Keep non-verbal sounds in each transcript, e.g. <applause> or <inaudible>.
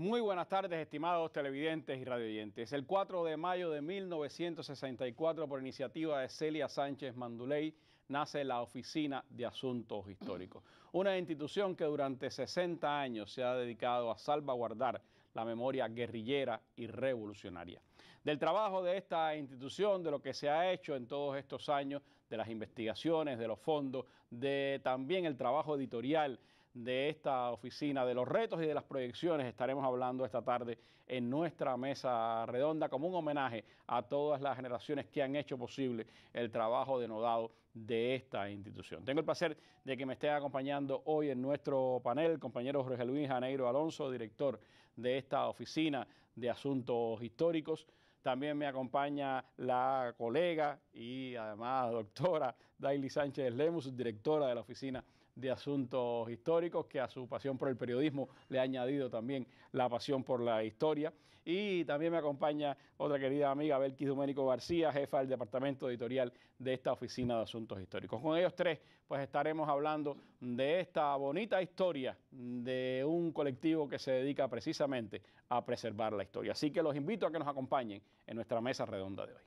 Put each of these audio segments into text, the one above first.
Muy buenas tardes, estimados televidentes y radioyentes. El 4 de mayo de 1964, por iniciativa de Celia Sánchez Manduley, nace la Oficina de Asuntos Históricos, una institución que durante 60 años se ha dedicado a salvaguardar la memoria guerrillera y revolucionaria. Del trabajo de esta institución, de lo que se ha hecho en todos estos años, de las investigaciones, de los fondos, de también el trabajo editorial, de esta oficina, de los retos y de las proyecciones, estaremos hablando esta tarde en nuestra mesa redonda como un homenaje a todas las generaciones que han hecho posible el trabajo denodado de esta institución. Tengo el placer de que me esté acompañando hoy en nuestro panel compañero Jorge Luis Janeiro Alonso, director de esta oficina de asuntos históricos. También me acompaña la colega y además doctora Daily Sánchez Lemus, directora de la Oficina de asuntos históricos, que a su pasión por el periodismo le ha añadido también la pasión por la historia. Y también me acompaña otra querida amiga, Belkis Doménico García, jefa del departamento editorial de esta oficina de asuntos históricos. Con ellos tres, pues estaremos hablando de esta bonita historia de un colectivo que se dedica precisamente a preservar la historia. Así que los invito a que nos acompañen en nuestra mesa redonda de hoy.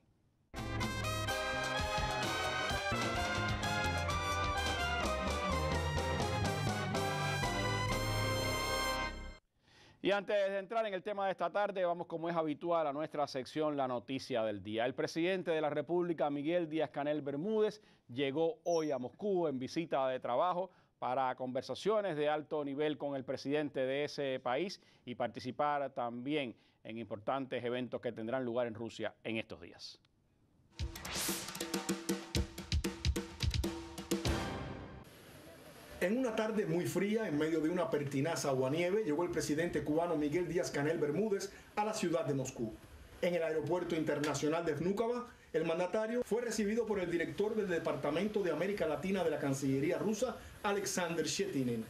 Y antes de entrar en el tema de esta tarde, vamos como es habitual a nuestra sección La Noticia del Día. El presidente de la República, Miguel Díaz Canel Bermúdez, llegó hoy a Moscú en visita de trabajo para conversaciones de alto nivel con el presidente de ese país y participar también en importantes eventos que tendrán lugar en Rusia en estos días. En una tarde muy fría, en medio de una pertinaza aguanieve, llegó el presidente cubano Miguel Díaz Canel Bermúdez a la ciudad de Moscú. En el aeropuerto internacional de Vnúkava, el mandatario fue recibido por el director del Departamento de América Latina de la Cancillería rusa, Alexander Shetinin.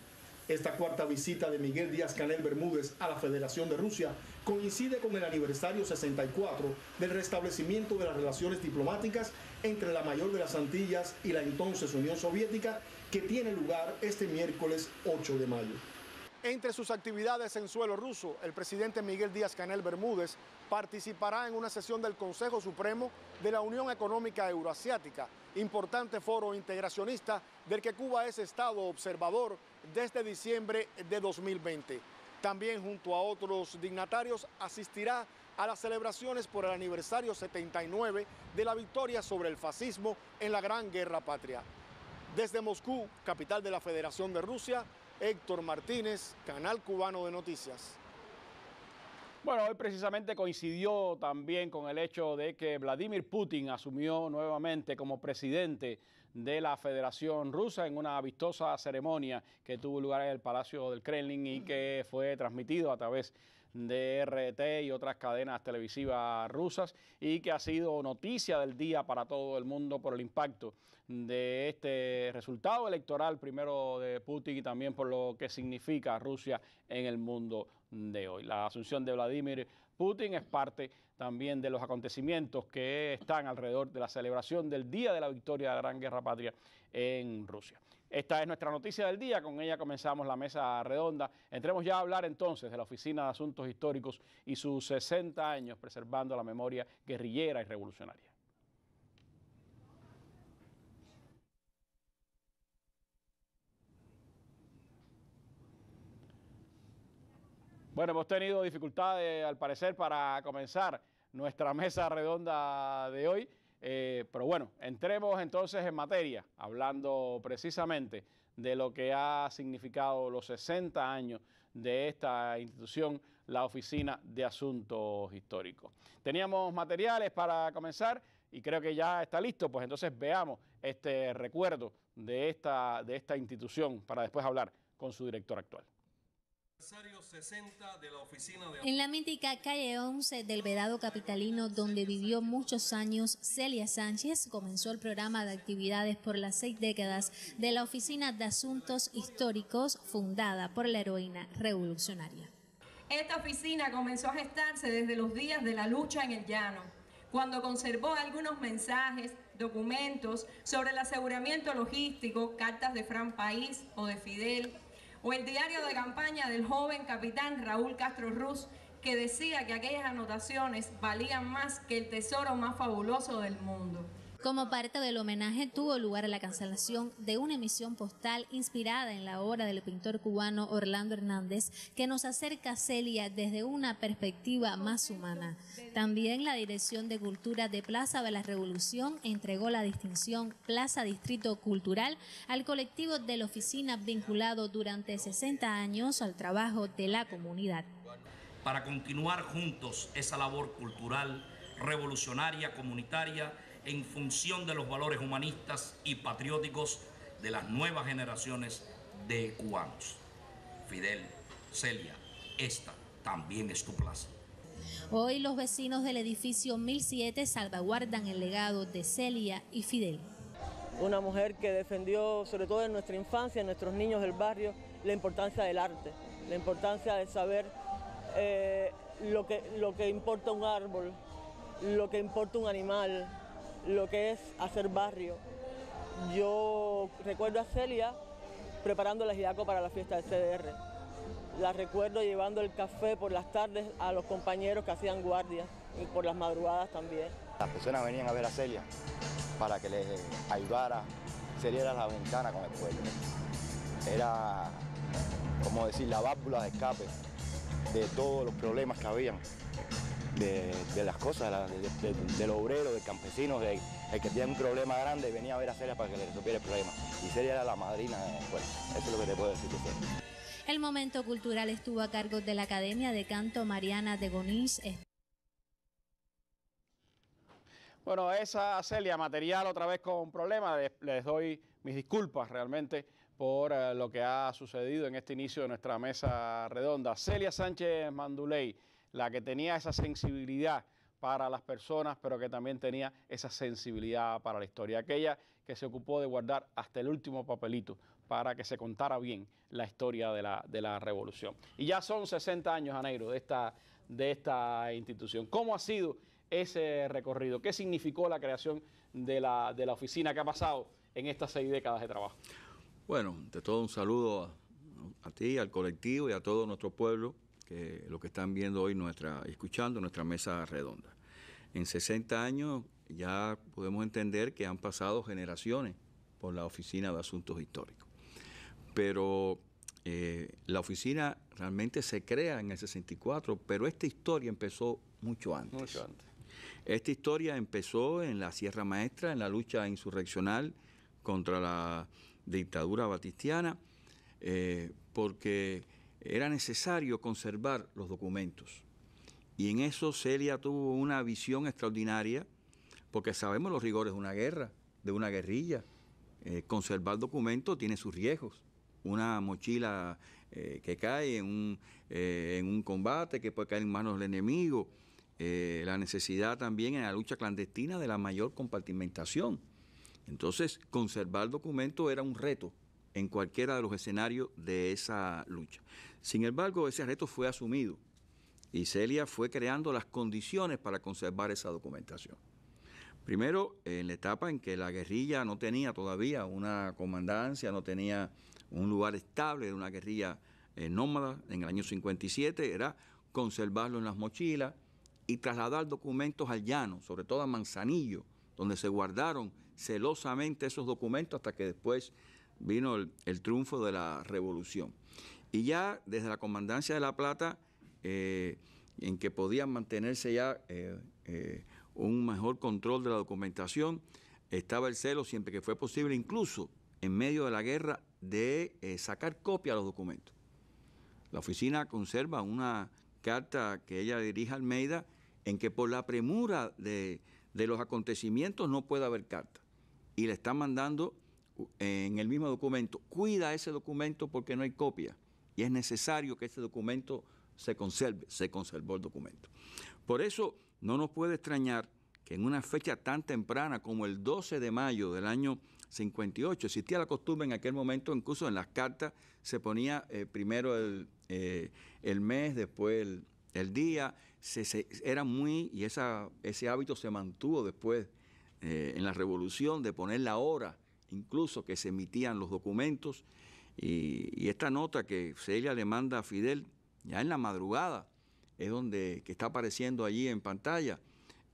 Esta cuarta visita de Miguel Díaz Canel Bermúdez a la Federación de Rusia coincide con el aniversario 64 del restablecimiento de las relaciones diplomáticas entre la mayor de las Antillas y la entonces Unión Soviética que tiene lugar este miércoles 8 de mayo. Entre sus actividades en suelo ruso, el presidente Miguel Díaz Canel Bermúdez participará en una sesión del Consejo Supremo de la Unión Económica Euroasiática, importante foro integracionista del que Cuba es Estado observador desde diciembre de 2020. También junto a otros dignatarios asistirá a las celebraciones por el aniversario 79 de la victoria sobre el fascismo en la Gran Guerra Patria. Desde Moscú, capital de la Federación de Rusia, Héctor Martínez, Canal Cubano de Noticias. Bueno, hoy precisamente coincidió también con el hecho de que Vladimir Putin asumió nuevamente como presidente de la Federación Rusa en una vistosa ceremonia que tuvo lugar en el Palacio del Kremlin y que fue transmitido a través de de RT y otras cadenas televisivas rusas y que ha sido noticia del día para todo el mundo por el impacto de este resultado electoral, primero de Putin y también por lo que significa Rusia en el mundo de hoy. La asunción de Vladimir Putin es parte también de los acontecimientos que están alrededor de la celebración del Día de la Victoria de la Gran Guerra Patria en Rusia. Esta es nuestra noticia del día, con ella comenzamos la mesa redonda. Entremos ya a hablar entonces de la Oficina de Asuntos Históricos y sus 60 años preservando la memoria guerrillera y revolucionaria. Bueno, hemos tenido dificultades al parecer para comenzar nuestra mesa redonda de hoy. Eh, pero bueno, entremos entonces en materia, hablando precisamente de lo que ha significado los 60 años de esta institución, la Oficina de Asuntos Históricos. Teníamos materiales para comenzar y creo que ya está listo, pues entonces veamos este recuerdo de esta, de esta institución para después hablar con su director actual. En la mítica calle 11 del Vedado Capitalino, donde vivió muchos años, Celia Sánchez comenzó el programa de actividades por las seis décadas de la Oficina de Asuntos Históricos, fundada por la heroína revolucionaria. Esta oficina comenzó a gestarse desde los días de la lucha en el llano, cuando conservó algunos mensajes, documentos sobre el aseguramiento logístico, cartas de Fran País o de Fidel, o el diario de campaña del joven capitán Raúl Castro Ruz, que decía que aquellas anotaciones valían más que el tesoro más fabuloso del mundo. Como parte del homenaje tuvo lugar la cancelación de una emisión postal inspirada en la obra del pintor cubano Orlando Hernández que nos acerca a Celia desde una perspectiva más humana. También la Dirección de Cultura de Plaza de la Revolución entregó la distinción Plaza Distrito Cultural al colectivo de la oficina vinculado durante 60 años al trabajo de la comunidad. Para continuar juntos esa labor cultural, revolucionaria, comunitaria, en función de los valores humanistas y patrióticos de las nuevas generaciones de cubanos. Fidel, Celia, esta también es tu plaza. Hoy los vecinos del edificio 1007 salvaguardan el legado de Celia y Fidel. Una mujer que defendió, sobre todo en nuestra infancia, en nuestros niños del barrio, la importancia del arte, la importancia de saber eh, lo, que, lo que importa un árbol, lo que importa un animal, lo que es hacer barrio. Yo recuerdo a Celia preparando el ajiaco para la fiesta del CDR. La recuerdo llevando el café por las tardes a los compañeros que hacían guardias y por las madrugadas también. Las personas venían a ver a Celia para que les ayudara. Celia era la ventana con el pueblo. Era, como decir, la válvula de escape de todos los problemas que habían de, las cosas, de, del obrero, del campesino, ...el que tiene un problema grande, venía a ver a Celia para que le resolviera el problema. Y Celia era la madrina, bueno, eso es lo que te puedo decir de El momento cultural estuvo a cargo de la Academia de Canto Mariana de Gonís. Bueno, esa Celia, material otra vez con problemas, les, doy mis disculpas realmente por eh, lo que ha sucedido en este inicio de nuestra mesa redonda. Celia Sánchez Manduley la que tenía esa sensibilidad para las personas, pero que también tenía esa sensibilidad para la historia. Aquella que se ocupó de guardar hasta el último papelito para que se contara bien la historia de la, revolución. Y ya son 60 años, Janeiro, de esta, de esta institución. ¿Cómo ha sido ese recorrido? ¿Qué significó la creación de la, oficina? que ha pasado en estas seis décadas de trabajo? Bueno, de todo un saludo a ti, al colectivo y a todo nuestro pueblo lo que están viendo hoy, nuestra, escuchando nuestra mesa redonda. En 60 años ya podemos entender que han pasado generaciones por la Oficina de Asuntos Históricos. Pero eh, la oficina realmente se crea en el 64, pero esta historia empezó mucho antes. Mucho antes. Esta historia empezó en la Sierra Maestra, en la lucha insurreccional contra la dictadura batistiana, eh, porque era necesario conservar los documentos. Y en eso Celia tuvo una visión extraordinaria, porque sabemos los rigores de una guerra, de una guerrilla. Eh, conservar documentos tiene sus riesgos. Una mochila eh, que cae en un, eh, en un, combate, que puede caer en manos del enemigo. la necesidad también en la lucha clandestina de la mayor compartimentación. Entonces, conservar documentos era un reto en cualquiera de los escenarios de esa lucha. Sin embargo, ese reto fue asumido y Celia fue creando las condiciones para conservar esa documentación. Primero, en la etapa en que la guerrilla no tenía todavía una comandancia, no tenía un lugar estable de una guerrilla eh, nómada, en el año 57 era conservarlo en las mochilas y trasladar documentos al llano, sobre todo a Manzanillo, donde se guardaron celosamente esos documentos hasta que después vino el, triunfo de la revolución. Y ya desde la comandancia de La Plata, eh, en que podían mantenerse ya eh, eh, un mejor control de la documentación, estaba el celo siempre que fue posible, incluso en medio de la guerra, de sacar copia de los documentos. La oficina conserva una carta que ella dirige a Almeida en que por la premura de, de los acontecimientos no puede haber carta. Y le está mandando en el mismo documento, cuida ese documento porque no hay copia y es necesario que ese documento se conserve, se conservó el documento. Por eso no nos puede extrañar que en una fecha tan temprana como el 12 de mayo del año 58, existía la costumbre en aquel momento, incluso en las cartas, se ponía eh, primero eh, el, mes, después el, día, era muy, y ese hábito se mantuvo después eh, en la revolución de poner la hora incluso que se emitían los documentos. Y, esta nota que Celia le manda a Fidel ya en la madrugada, es donde que está apareciendo allí en pantalla,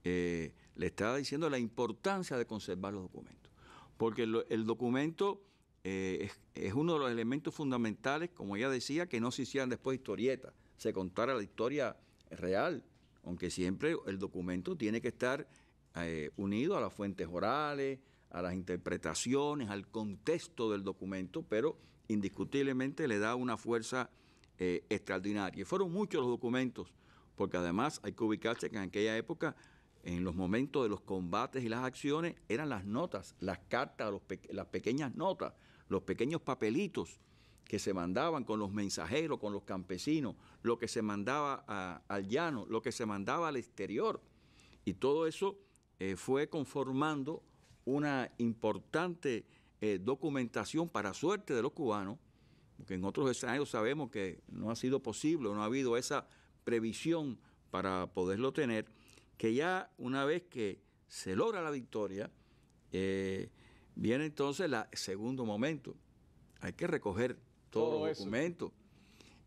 eh, le está diciendo la importancia de conservar los documentos. Porque el, documento eh, es, uno de los elementos fundamentales, como ella decía, que no se hicieran después historietas, se contara la historia real, aunque siempre el documento tiene que estar eh, unido a las fuentes orales, a las interpretaciones, al contexto del documento, pero indiscutiblemente le da una fuerza eh, extraordinaria. Y fueron muchos los documentos, porque además hay que ubicarse que en aquella época, en los momentos de los combates y las acciones, eran las notas, las cartas, las pequeñas notas, los pequeños papelitos que se mandaban con los mensajeros, con los campesinos, lo que se mandaba al llano, lo que se mandaba al exterior. Y todo eso eh, fue conformando una importante eh, documentación para suerte de los cubanos, porque en otros escenarios sabemos que no ha sido posible, no ha habido esa previsión para poderlo tener, que ya una vez que se logra la victoria, eh, viene entonces el segundo momento. Hay que recoger Todo los documentos.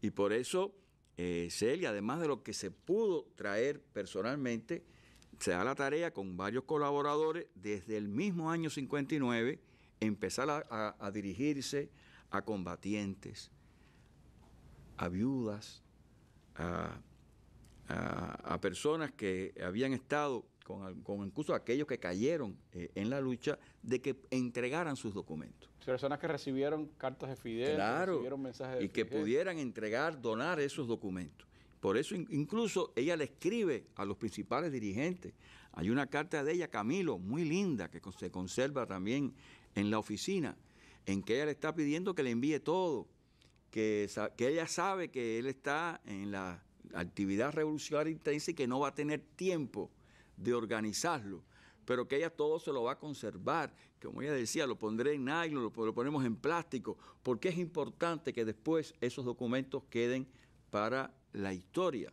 Y por eso, eh, Celia, además de lo que se pudo traer personalmente, se da la tarea con varios colaboradores desde el mismo año 59 empezar a, dirigirse a combatientes, a viudas, a, personas que habían estado, con, incluso aquellos que cayeron eh, en la lucha, de que entregaran sus documentos. Personas que recibieron cartas de Fidel, recibieron mensajes Y que pudieran entregar, donar esos documentos. Por eso incluso ella le escribe a los principales dirigentes. Hay una carta de ella, Camilo, muy linda, que se conserva también en la oficina, en que ella le está pidiendo que le envíe todo, que, ella sabe que él está en la actividad revolucionaria intensa y que no va a tener tiempo de organizarlo, pero que ella todo se lo va a conservar, como ella decía, lo pondré en nylon, lo, lo ponemos en plástico, porque es importante que después esos documentos queden para la historia.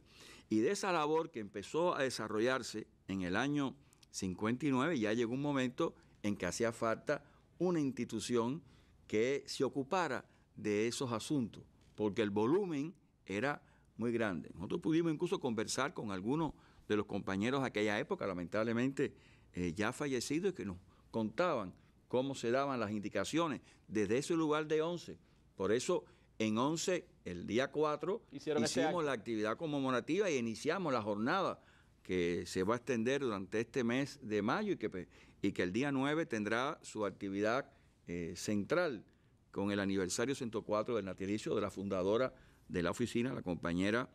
Y de esa labor que empezó a desarrollarse en el año 59, ya llegó un momento en que hacía falta una institución que se ocupara de esos asuntos, porque el volumen era muy grande. Nosotros pudimos incluso conversar con algunos de los compañeros de aquella época, lamentablemente eh, ya fallecidos, que nos contaban cómo se daban las indicaciones desde ese lugar de 11. Por eso en 11 el día 4 hicimos la actividad conmemorativa y iniciamos la jornada que se va a extender durante este mes de mayo y que, pues, y que el día 9 tendrá su actividad eh, central con el aniversario 104 del natalicio de la fundadora de la oficina, la compañera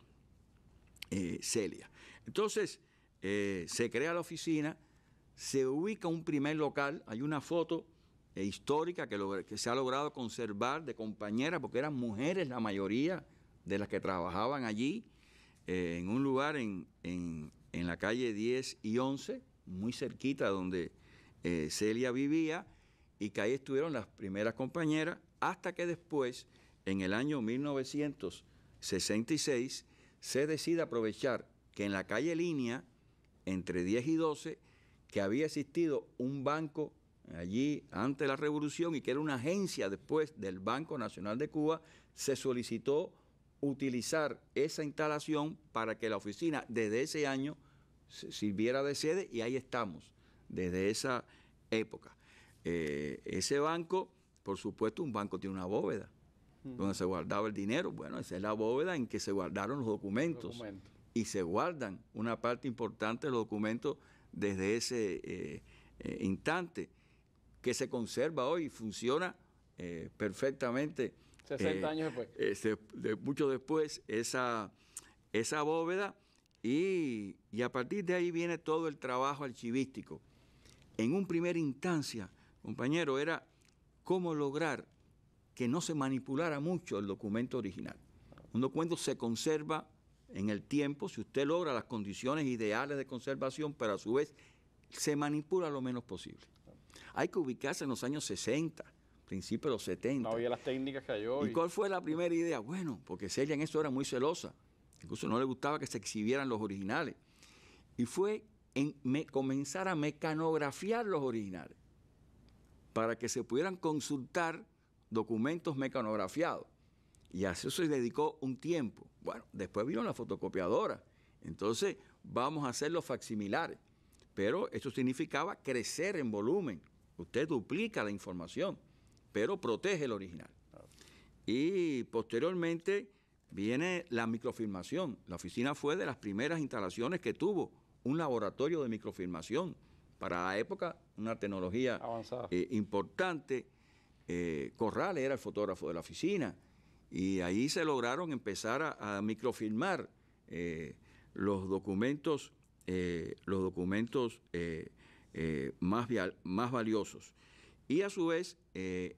eh, Celia. Entonces, eh, se crea la oficina, se ubica un primer local, hay una foto e histórica que, se ha logrado conservar de compañeras, porque eran mujeres la mayoría de las que trabajaban allí, eh, en un lugar en, la calle 10 y 11, muy cerquita donde eh, Celia vivía, y que ahí estuvieron las primeras compañeras, hasta que después, en el año 1966, se decide aprovechar que en la calle Línea, entre 10 y 12, que había existido un banco allí ante la revolución y que era una agencia después del Banco Nacional de Cuba, se solicitó utilizar esa instalación para que la oficina desde ese año sirviera de sede y ahí estamos, desde esa época. Eh, ese banco, por supuesto, un banco tiene una bóveda donde se guardaba el dinero. Bueno, esa es la bóveda en que se guardaron los documentos. Y se guardan una parte importante de los documentos desde ese eh, eh, instante que se conserva hoy y funciona eh, perfectamente. 60 eh, años después. Eh, mucho después, esa, esa bóveda. Y, a partir de ahí viene todo el trabajo archivístico. En un primera instancia, compañero, era cómo lograr que no se manipulara mucho el documento original. Un documento se conserva en el tiempo si usted logra las condiciones ideales de conservación, pero a su vez se manipula lo menos posible. Hay que ubicarse en los años 60, principios de los 70. No había las técnicas que hay hoy. ¿Y cuál fue la primera idea? Bueno, porque Celia en eso era muy celosa. Incluso no le gustaba que se exhibieran los originales. Y fue en comenzar a mecanografiar los originales para que se pudieran consultar documentos mecanografiados. Y a eso se dedicó un tiempo. Bueno, después vino la fotocopiadora. Entonces, vamos a hacer los facsimilares. Pero eso significaba crecer en volumen. Usted duplica la información, pero protege el original. Y posteriormente viene la microfilmación. La oficina fue de las primeras instalaciones que tuvo un laboratorio de microfilmación. Para la época, una tecnología eh, importante. Eh, Corral era el fotógrafo de la oficina. Y ahí se lograron empezar a, microfilmar eh, los documentos, los documentos eh, más, más, valiosos. Y a su vez, eh,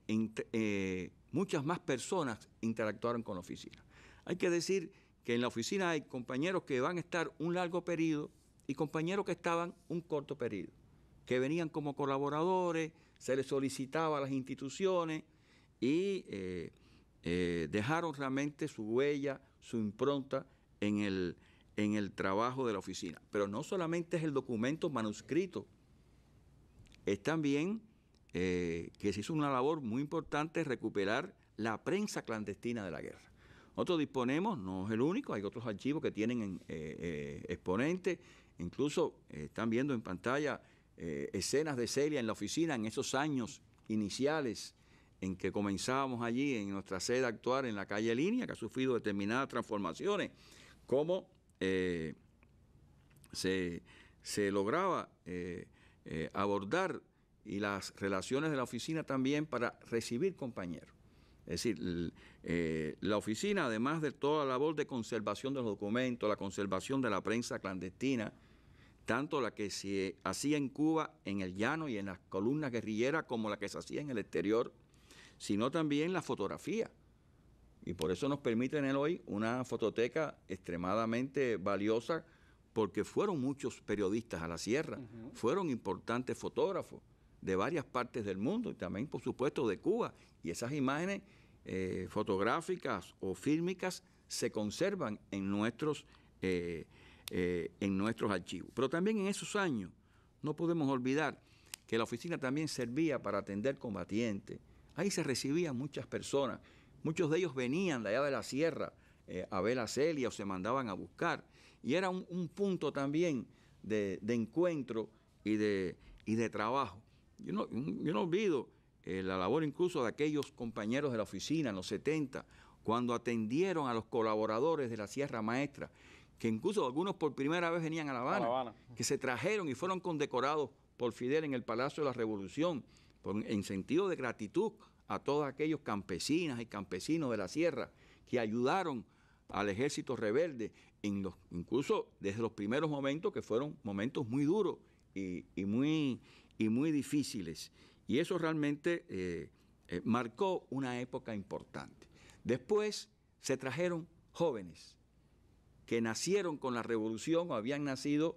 eh, muchas más personas interactuaron con la oficina. Hay que decir que en la oficina hay compañeros que van a estar un largo periodo y compañeros que estaban un corto periodo, que venían como colaboradores, se les solicitaba a las instituciones y dejaron realmente su huella, su impronta el, en el trabajo de la oficina. Pero no solamente es el documento manuscrito es también eh, que se hizo una labor muy importante recuperar la prensa clandestina de la guerra. Nosotros disponemos, no es el único, hay otros archivos que tienen eh, eh, exponentes, incluso están viendo en pantalla escenas de Celia en la oficina en esos años iniciales en que comenzábamos allí en nuestra sede actual en la calle Línea, que ha sufrido determinadas transformaciones, cómo se, lograba eh, abordar y las relaciones de la oficina también para recibir compañeros. Es decir, eh, la oficina, además de toda la labor de conservación de los documentos, la conservación de la prensa clandestina, tanto la que se hacía en Cuba, en el llano y en las columnas guerrilleras, como la que se hacía en el exterior, sino también la fotografía. Y por eso nos permiten hoy una fototeca extremadamente valiosa porque fueron muchos periodistas a la sierra, fueron importantes fotógrafos de varias partes del mundo y también, por supuesto, de Cuba. Y esas imágenes eh, fotográficas o fílmicas se conservan en nuestros, eh, eh, en nuestros archivos. Pero también en esos años no podemos olvidar que la oficina también servía para atender combatientes. Ahí se recibían muchas personas. Muchos de ellos venían de allá de la sierra a ver a Celia o se mandaban a buscar y era un, punto también de, encuentro y de, trabajo. Yo no, olvido eh, la labor incluso de aquellos compañeros de la oficina en los 70, cuando atendieron a los colaboradores de la Sierra Maestra, que incluso algunos por primera vez venían a La Habana, que se trajeron y fueron condecorados por Fidel en el Palacio de la Revolución, en sentido de gratitud a todos aquellos campesinas y campesinos de la Sierra que ayudaron al ejército rebelde, en los, incluso desde los primeros momentos que fueron momentos muy duros y, muy, muy difíciles. Y eso realmente eh, eh, marcó una época importante. Después se trajeron jóvenes que nacieron con la revolución o habían nacido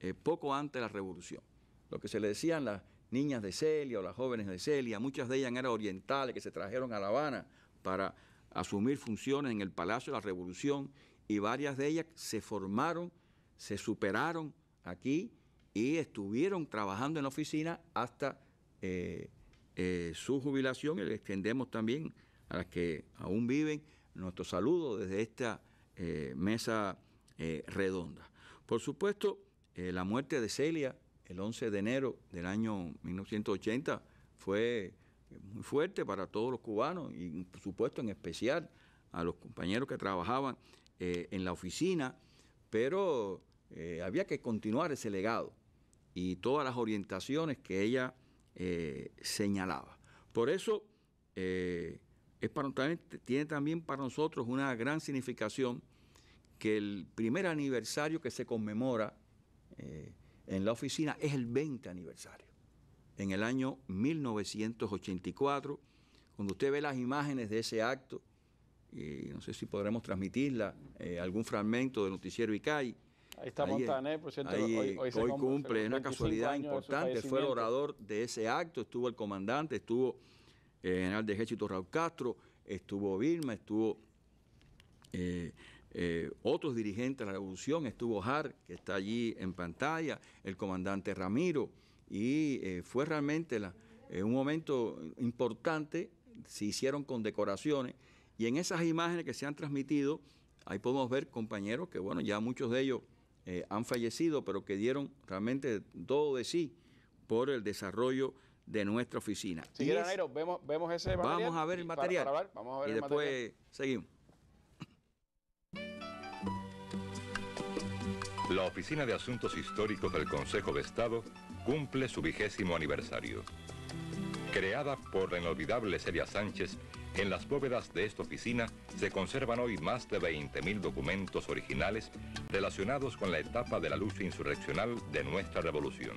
eh, poco antes de la revolución. Lo que se le decían las niñas de Celia o las jóvenes de Celia, muchas de ellas eran orientales que se trajeron a La Habana para asumir funciones en el Palacio de la Revolución y varias de ellas se formaron, se superaron aquí y estuvieron trabajando en la oficina hasta eh, eh, su jubilación y le extendemos también a las que aún viven nuestro saludo desde esta eh, mesa redonda. Por supuesto, la muerte de Celia el 11 de enero del año 1980 fue muy fuerte para todos los cubanos y por supuesto en especial a los compañeros que trabajaban eh, en la oficina, pero eh, había que continuar ese legado y todas las orientaciones que ella eh, señalaba. Por eso es para, tiene también para nosotros una gran significación que el primer aniversario que se conmemora en la oficina es el 20 aniversario en el año 1984. Cuando usted ve las imágenes de ese acto, y no sé si podremos transmitirla, eh, algún fragmento del noticiero ICAI. Ahí está hoy, cumple, es una casualidad importante, fue el orador de ese acto, estuvo el comandante, estuvo el eh, general de ejército Raúl Castro, estuvo Vilma, estuvo eh, otros dirigentes de la revolución, estuvo Har, que está allí en pantalla, el comandante Ramiro, y eh, fue realmente eh, un momento importante, se hicieron con decoraciones, y en esas imágenes que se han transmitido, ahí podemos ver compañeros que, bueno, ya muchos de ellos eh, han fallecido, pero que dieron realmente todo de sí por el desarrollo de nuestra oficina. Si vemos, ese material. Vamos a ver el material. y después seguimos la Oficina de Asuntos Históricos del Consejo de Estado cumple su vigésimo aniversario. Creada por la inolvidable Celia Sánchez, en las bóvedas de esta oficina se conservan hoy más de 20.000 documentos originales relacionados con la etapa de la lucha insurreccional de nuestra revolución.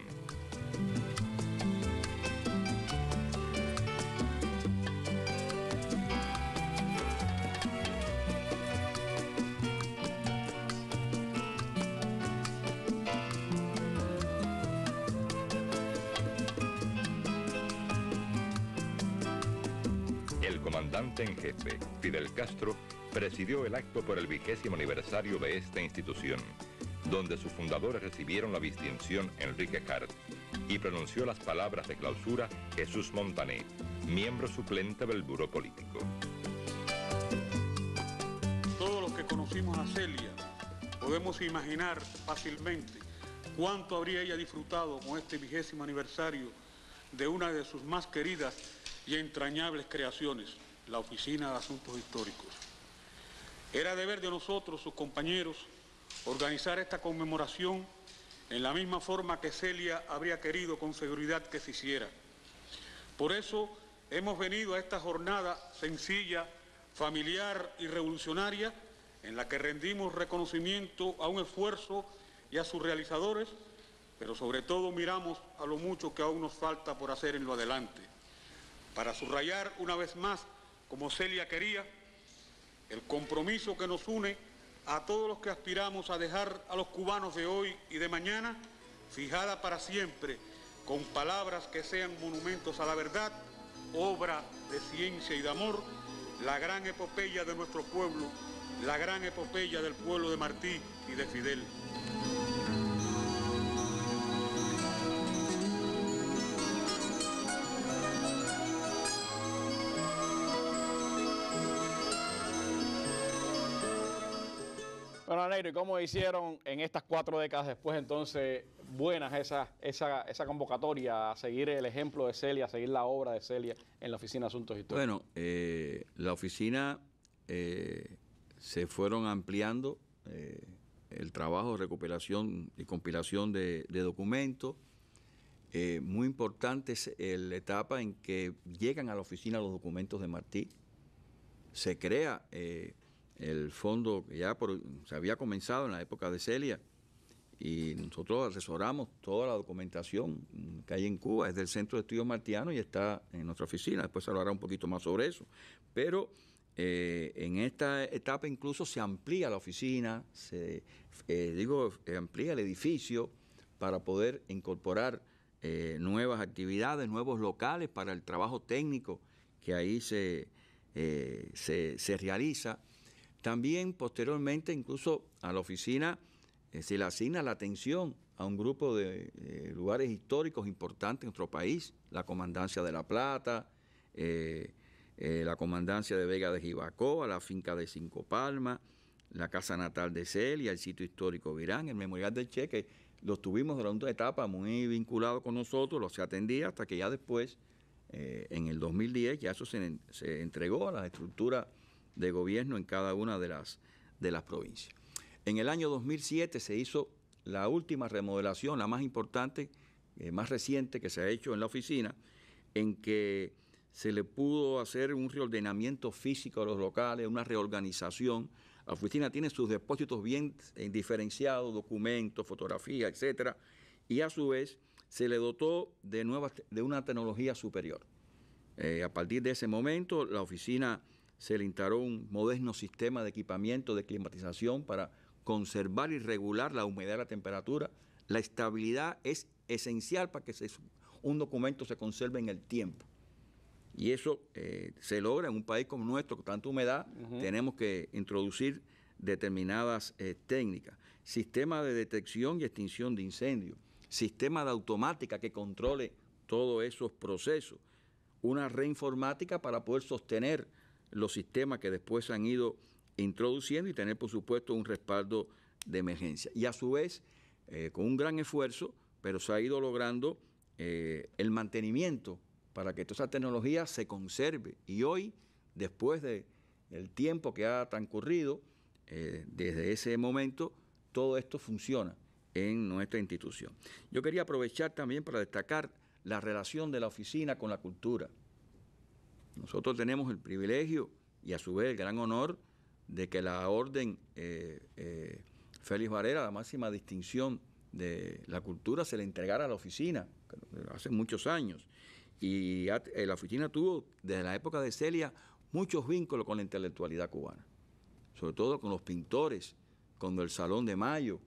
Castro presidió el acto por el vigésimo aniversario de esta institución, donde sus fundadores recibieron la distinción Enrique Hart y pronunció las palabras de clausura Jesús Montané, miembro suplente del Buró Político. Todos los que conocimos a Celia podemos imaginar fácilmente cuánto habría ella disfrutado con este vigésimo aniversario de una de sus más queridas y entrañables creaciones, la Oficina de Asuntos Históricos. Era deber de nosotros, sus compañeros, organizar esta conmemoración en la misma forma que Celia habría querido con seguridad que se hiciera. Por eso hemos venido a esta jornada sencilla, familiar y revolucionaria en la que rendimos reconocimiento a un esfuerzo y a sus realizadores, pero sobre todo miramos a lo mucho que aún nos falta por hacer en lo adelante. Para subrayar una vez más como Celia quería, el compromiso que nos une a todos los que aspiramos a dejar a los cubanos de hoy y de mañana fijada para siempre con palabras que sean monumentos a la verdad, obra de ciencia y de amor, la gran epopeya de nuestro pueblo, la gran epopeya del pueblo de Martí y de Fidel. ¿y cómo hicieron en estas cuatro décadas después entonces buenas esa, esa, convocatoria a seguir el ejemplo de Celia, a seguir la obra de Celia en la Oficina de Asuntos Históricos? Bueno, eh, la oficina eh, se fueron ampliando eh, el trabajo de recuperación y compilación de, de documentos. muy importante es la etapa en que llegan a la oficina los documentos de Martí. Se crea el fondo ya se había comenzado en la época de Celia y nosotros asesoramos toda la documentación que hay en Cuba, es del Centro de Estudios Martiano y está en nuestra oficina, después se hablará un poquito más sobre eso, pero eh, en esta etapa incluso se amplía la oficina, se eh, digo, amplía el edificio para poder incorporar eh, nuevas actividades, nuevos locales para el trabajo técnico que ahí se, se realiza también posteriormente incluso a la oficina eh, se le asigna la atención a un grupo de eh, lugares históricos importantes en nuestro país, la Comandancia de La Plata, eh, la Comandancia de Vega de Jibacoa, la finca de Cinco Palmas, la casa natal de Celia, el sitio histórico Virán, el Memorial del Cheque, los tuvimos durante una etapa muy vinculado con nosotros, los se atendía hasta que ya después, en el 2010, ya eso se, se entregó a las estructuras de gobierno en cada una de las, de las provincias. En el año 2007 se hizo la última remodelación, la más importante, eh, más reciente que se ha hecho en la oficina, en que se le pudo hacer un reordenamiento físico a los locales, una reorganización. La oficina tiene sus depósitos bien eh, diferenciados, documentos, fotografías, etcétera, y a su vez se le dotó de, nuevas, de una tecnología superior. Eh, a partir de ese momento, la oficina se le instaló un moderno sistema de equipamiento de climatización para conservar y regular la humedad y la temperatura. La estabilidad es esencial para que un documento se conserve en el tiempo. Y eso eh, se logra en un país como nuestro, con tanta humedad, tenemos que introducir determinadas eh, técnicas. Sistema de detección y extinción de incendios. Sistema de automática que controle todos esos procesos. Una reinformática para poder sostener los sistemas que después se han ido introduciendo y tener, por supuesto, un respaldo de emergencia. Y a su vez, eh, con un gran esfuerzo, pero se ha ido logrando eh, el mantenimiento para que toda esa tecnología se conserve. Y hoy, después del el tiempo que ha transcurrido, eh, desde ese momento, todo esto funciona en nuestra institución. Yo quería aprovechar también para destacar la relación de la oficina con la cultura. Nosotros tenemos el privilegio y a su vez el gran honor de que la orden eh, eh, Félix Varela, la máxima distinción de la cultura, se le entregara a la oficina hace muchos años. Y eh, la oficina tuvo, desde la época de Celia, muchos vínculos con la intelectualidad cubana, sobre todo con los pintores, con el Salón de Mayo.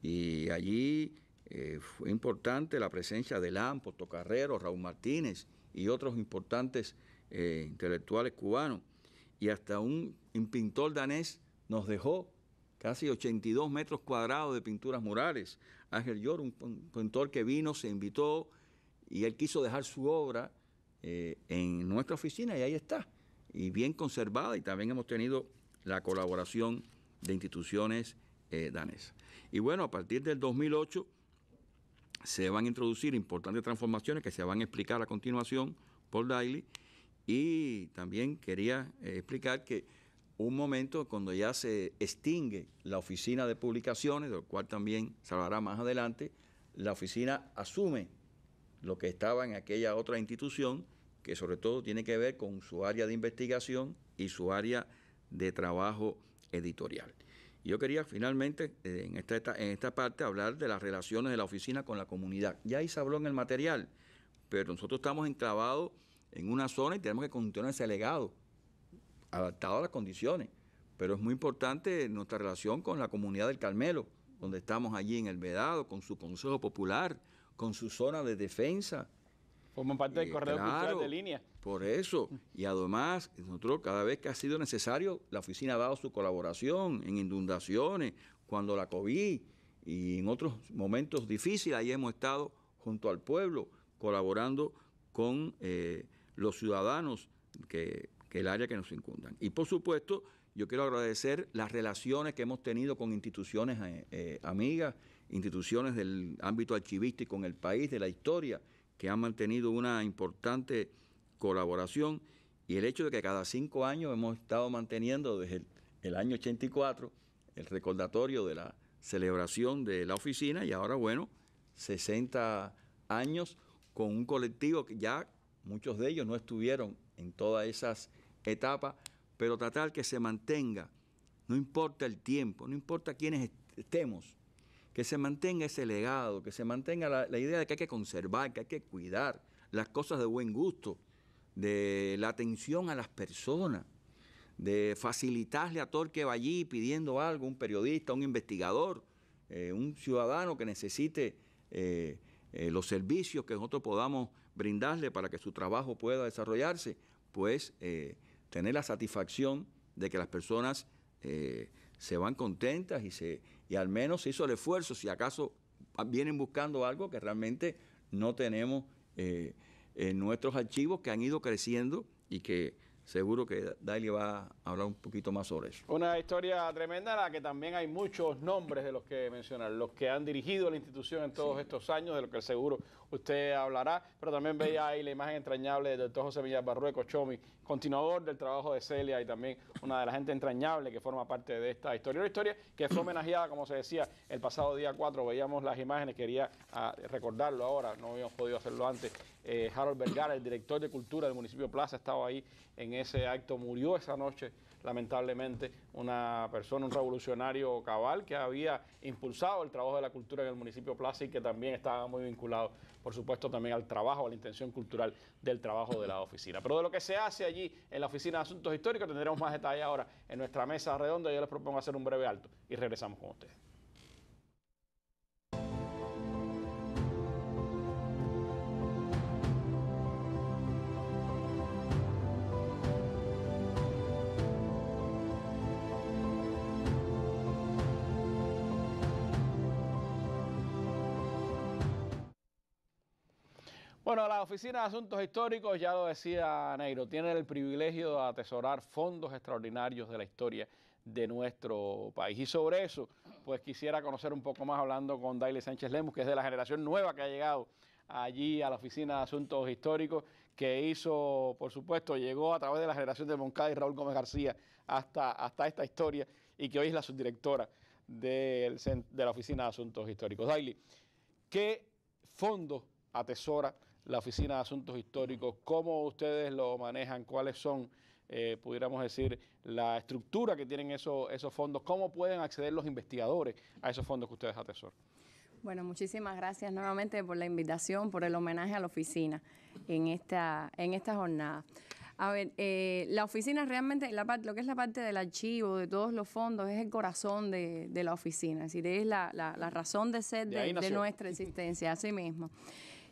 Y allí fue importante la presencia de Lampo, Tocarrero, Raúl Martínez y otros importantes eh, intelectuales cubanos, y hasta un, pintor danés nos dejó casi 82 metros cuadrados de pinturas murales. Ángel Yor, un, pintor que vino, se invitó y él quiso dejar su obra eh, en nuestra oficina y ahí está, y bien conservada, y también hemos tenido la colaboración de instituciones eh, danesas. Y bueno, a partir del 2008 se van a introducir importantes transformaciones que se van a explicar a continuación por Daily y también quería eh, explicar que un momento cuando ya se extingue la oficina de publicaciones, del cual también se hablará más adelante, la oficina asume lo que estaba en aquella otra institución, que sobre todo tiene que ver con su área de investigación y su área de trabajo editorial. Yo quería finalmente, eh, en esta, en esta parte, hablar de las relaciones de la oficina con la comunidad. Ya ahí se habló en el material, pero nosotros estamos enclavados en una zona y tenemos que continuar ese legado, adaptado a las condiciones. Pero es muy importante nuestra relación con la comunidad del Carmelo, donde estamos allí en el Vedado, con su Consejo Popular, con su zona de defensa. como parte del eh, correo cultural de línea. Por eso. Mm. Y además, nosotros cada vez que ha sido necesario, la oficina ha dado su colaboración en inundaciones, cuando la COVID y en otros momentos difíciles, ahí hemos estado junto al pueblo, colaborando con eh, los ciudadanos que, el área que nos incundan. Y por supuesto, yo quiero agradecer las relaciones que hemos tenido con instituciones eh, eh, amigas, instituciones del ámbito archivístico en el país, de la historia, que han mantenido una importante colaboración y el hecho de que cada cinco años hemos estado manteniendo desde el, el año 84 el recordatorio de la celebración de la oficina y ahora, bueno, 60 años con un colectivo que ya Muchos de ellos no estuvieron en todas esas etapas, pero tratar que se mantenga, no importa el tiempo, no importa quiénes estemos, que se mantenga ese legado, que se mantenga la, idea de que hay que conservar, que hay que cuidar las cosas de buen gusto, de la atención a las personas, de facilitarle a todo el que va allí pidiendo algo, un periodista, un investigador, eh, un ciudadano que necesite eh, eh, los servicios que nosotros podamos brindarle para que su trabajo pueda desarrollarse, pues eh, tener la satisfacción de que las personas eh, se van contentas y, se, y al menos se hizo el esfuerzo, si acaso vienen buscando algo que realmente no tenemos eh, en nuestros archivos que han ido creciendo y que seguro que Dale va a hablar un poquito más sobre eso. Una historia tremenda, la que también hay muchos nombres de los que mencionar, los que han dirigido la institución en todos estos años, de lo que seguro usted hablará, pero también veía ahí la imagen entrañable del doctor José Villar Barrueco, Chomi, continuador del trabajo de Celia y también una de la gente entrañable que forma parte de esta historia. Una historia que fue homenajeada, como se decía, el pasado día 4, veíamos las imágenes, quería ah, recordarlo ahora, no habíamos podido hacerlo antes. Eh, Harold Vergara, el director de cultura del municipio de Plaza, estaba ahí en ese acto, murió esa noche lamentablemente, una persona, un revolucionario cabal que había impulsado el trabajo de la cultura en el municipio Plaza y que también estaba muy vinculado, por supuesto, también al trabajo, a la intención cultural del trabajo de la oficina. Pero de lo que se hace allí en la Oficina de Asuntos Históricos tendremos más detalle ahora en nuestra mesa redonda. Yo les propongo hacer un breve alto y regresamos con ustedes. Bueno, la Oficina de Asuntos Históricos, ya lo decía Neiro, tiene el privilegio de atesorar fondos extraordinarios de la historia de nuestro país. Y sobre eso, pues quisiera conocer un poco más hablando con Daily Sánchez Lemus, que es de la generación nueva que ha llegado allí a la Oficina de Asuntos Históricos, que hizo, por supuesto, llegó a través de la generación de Moncada y Raúl Gómez García hasta, hasta esta historia y que hoy es la subdirectora de, la Oficina de Asuntos Históricos. daily ¿qué fondos atesora? la Oficina de Asuntos Históricos, cómo ustedes lo manejan, cuáles son, eh, pudiéramos decir, la estructura que tienen esos, esos fondos, cómo pueden acceder los investigadores a esos fondos que ustedes atesoran. Bueno, muchísimas gracias nuevamente por la invitación, por el homenaje a la oficina en esta, en esta jornada. A ver, eh, la oficina realmente, lo que es la parte del archivo, de todos los fondos, es el corazón de, la oficina, es decir, es la, razón de ser de nuestra existencia, así mismo.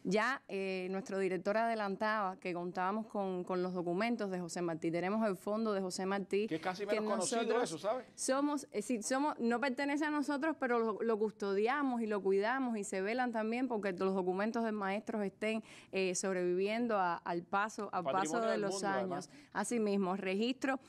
Ya eh, nuestro director adelantaba que contábamos con, los documentos de José Martí. Tenemos el fondo de José Martí. Que es casi menos conocido eso, ¿sabes? Somos, es eh, somos, no pertenece a nosotros, pero lo, custodiamos y lo cuidamos y se velan también porque los documentos de maestros estén eh, sobreviviendo al paso, al paso de los años. Asimismo, registro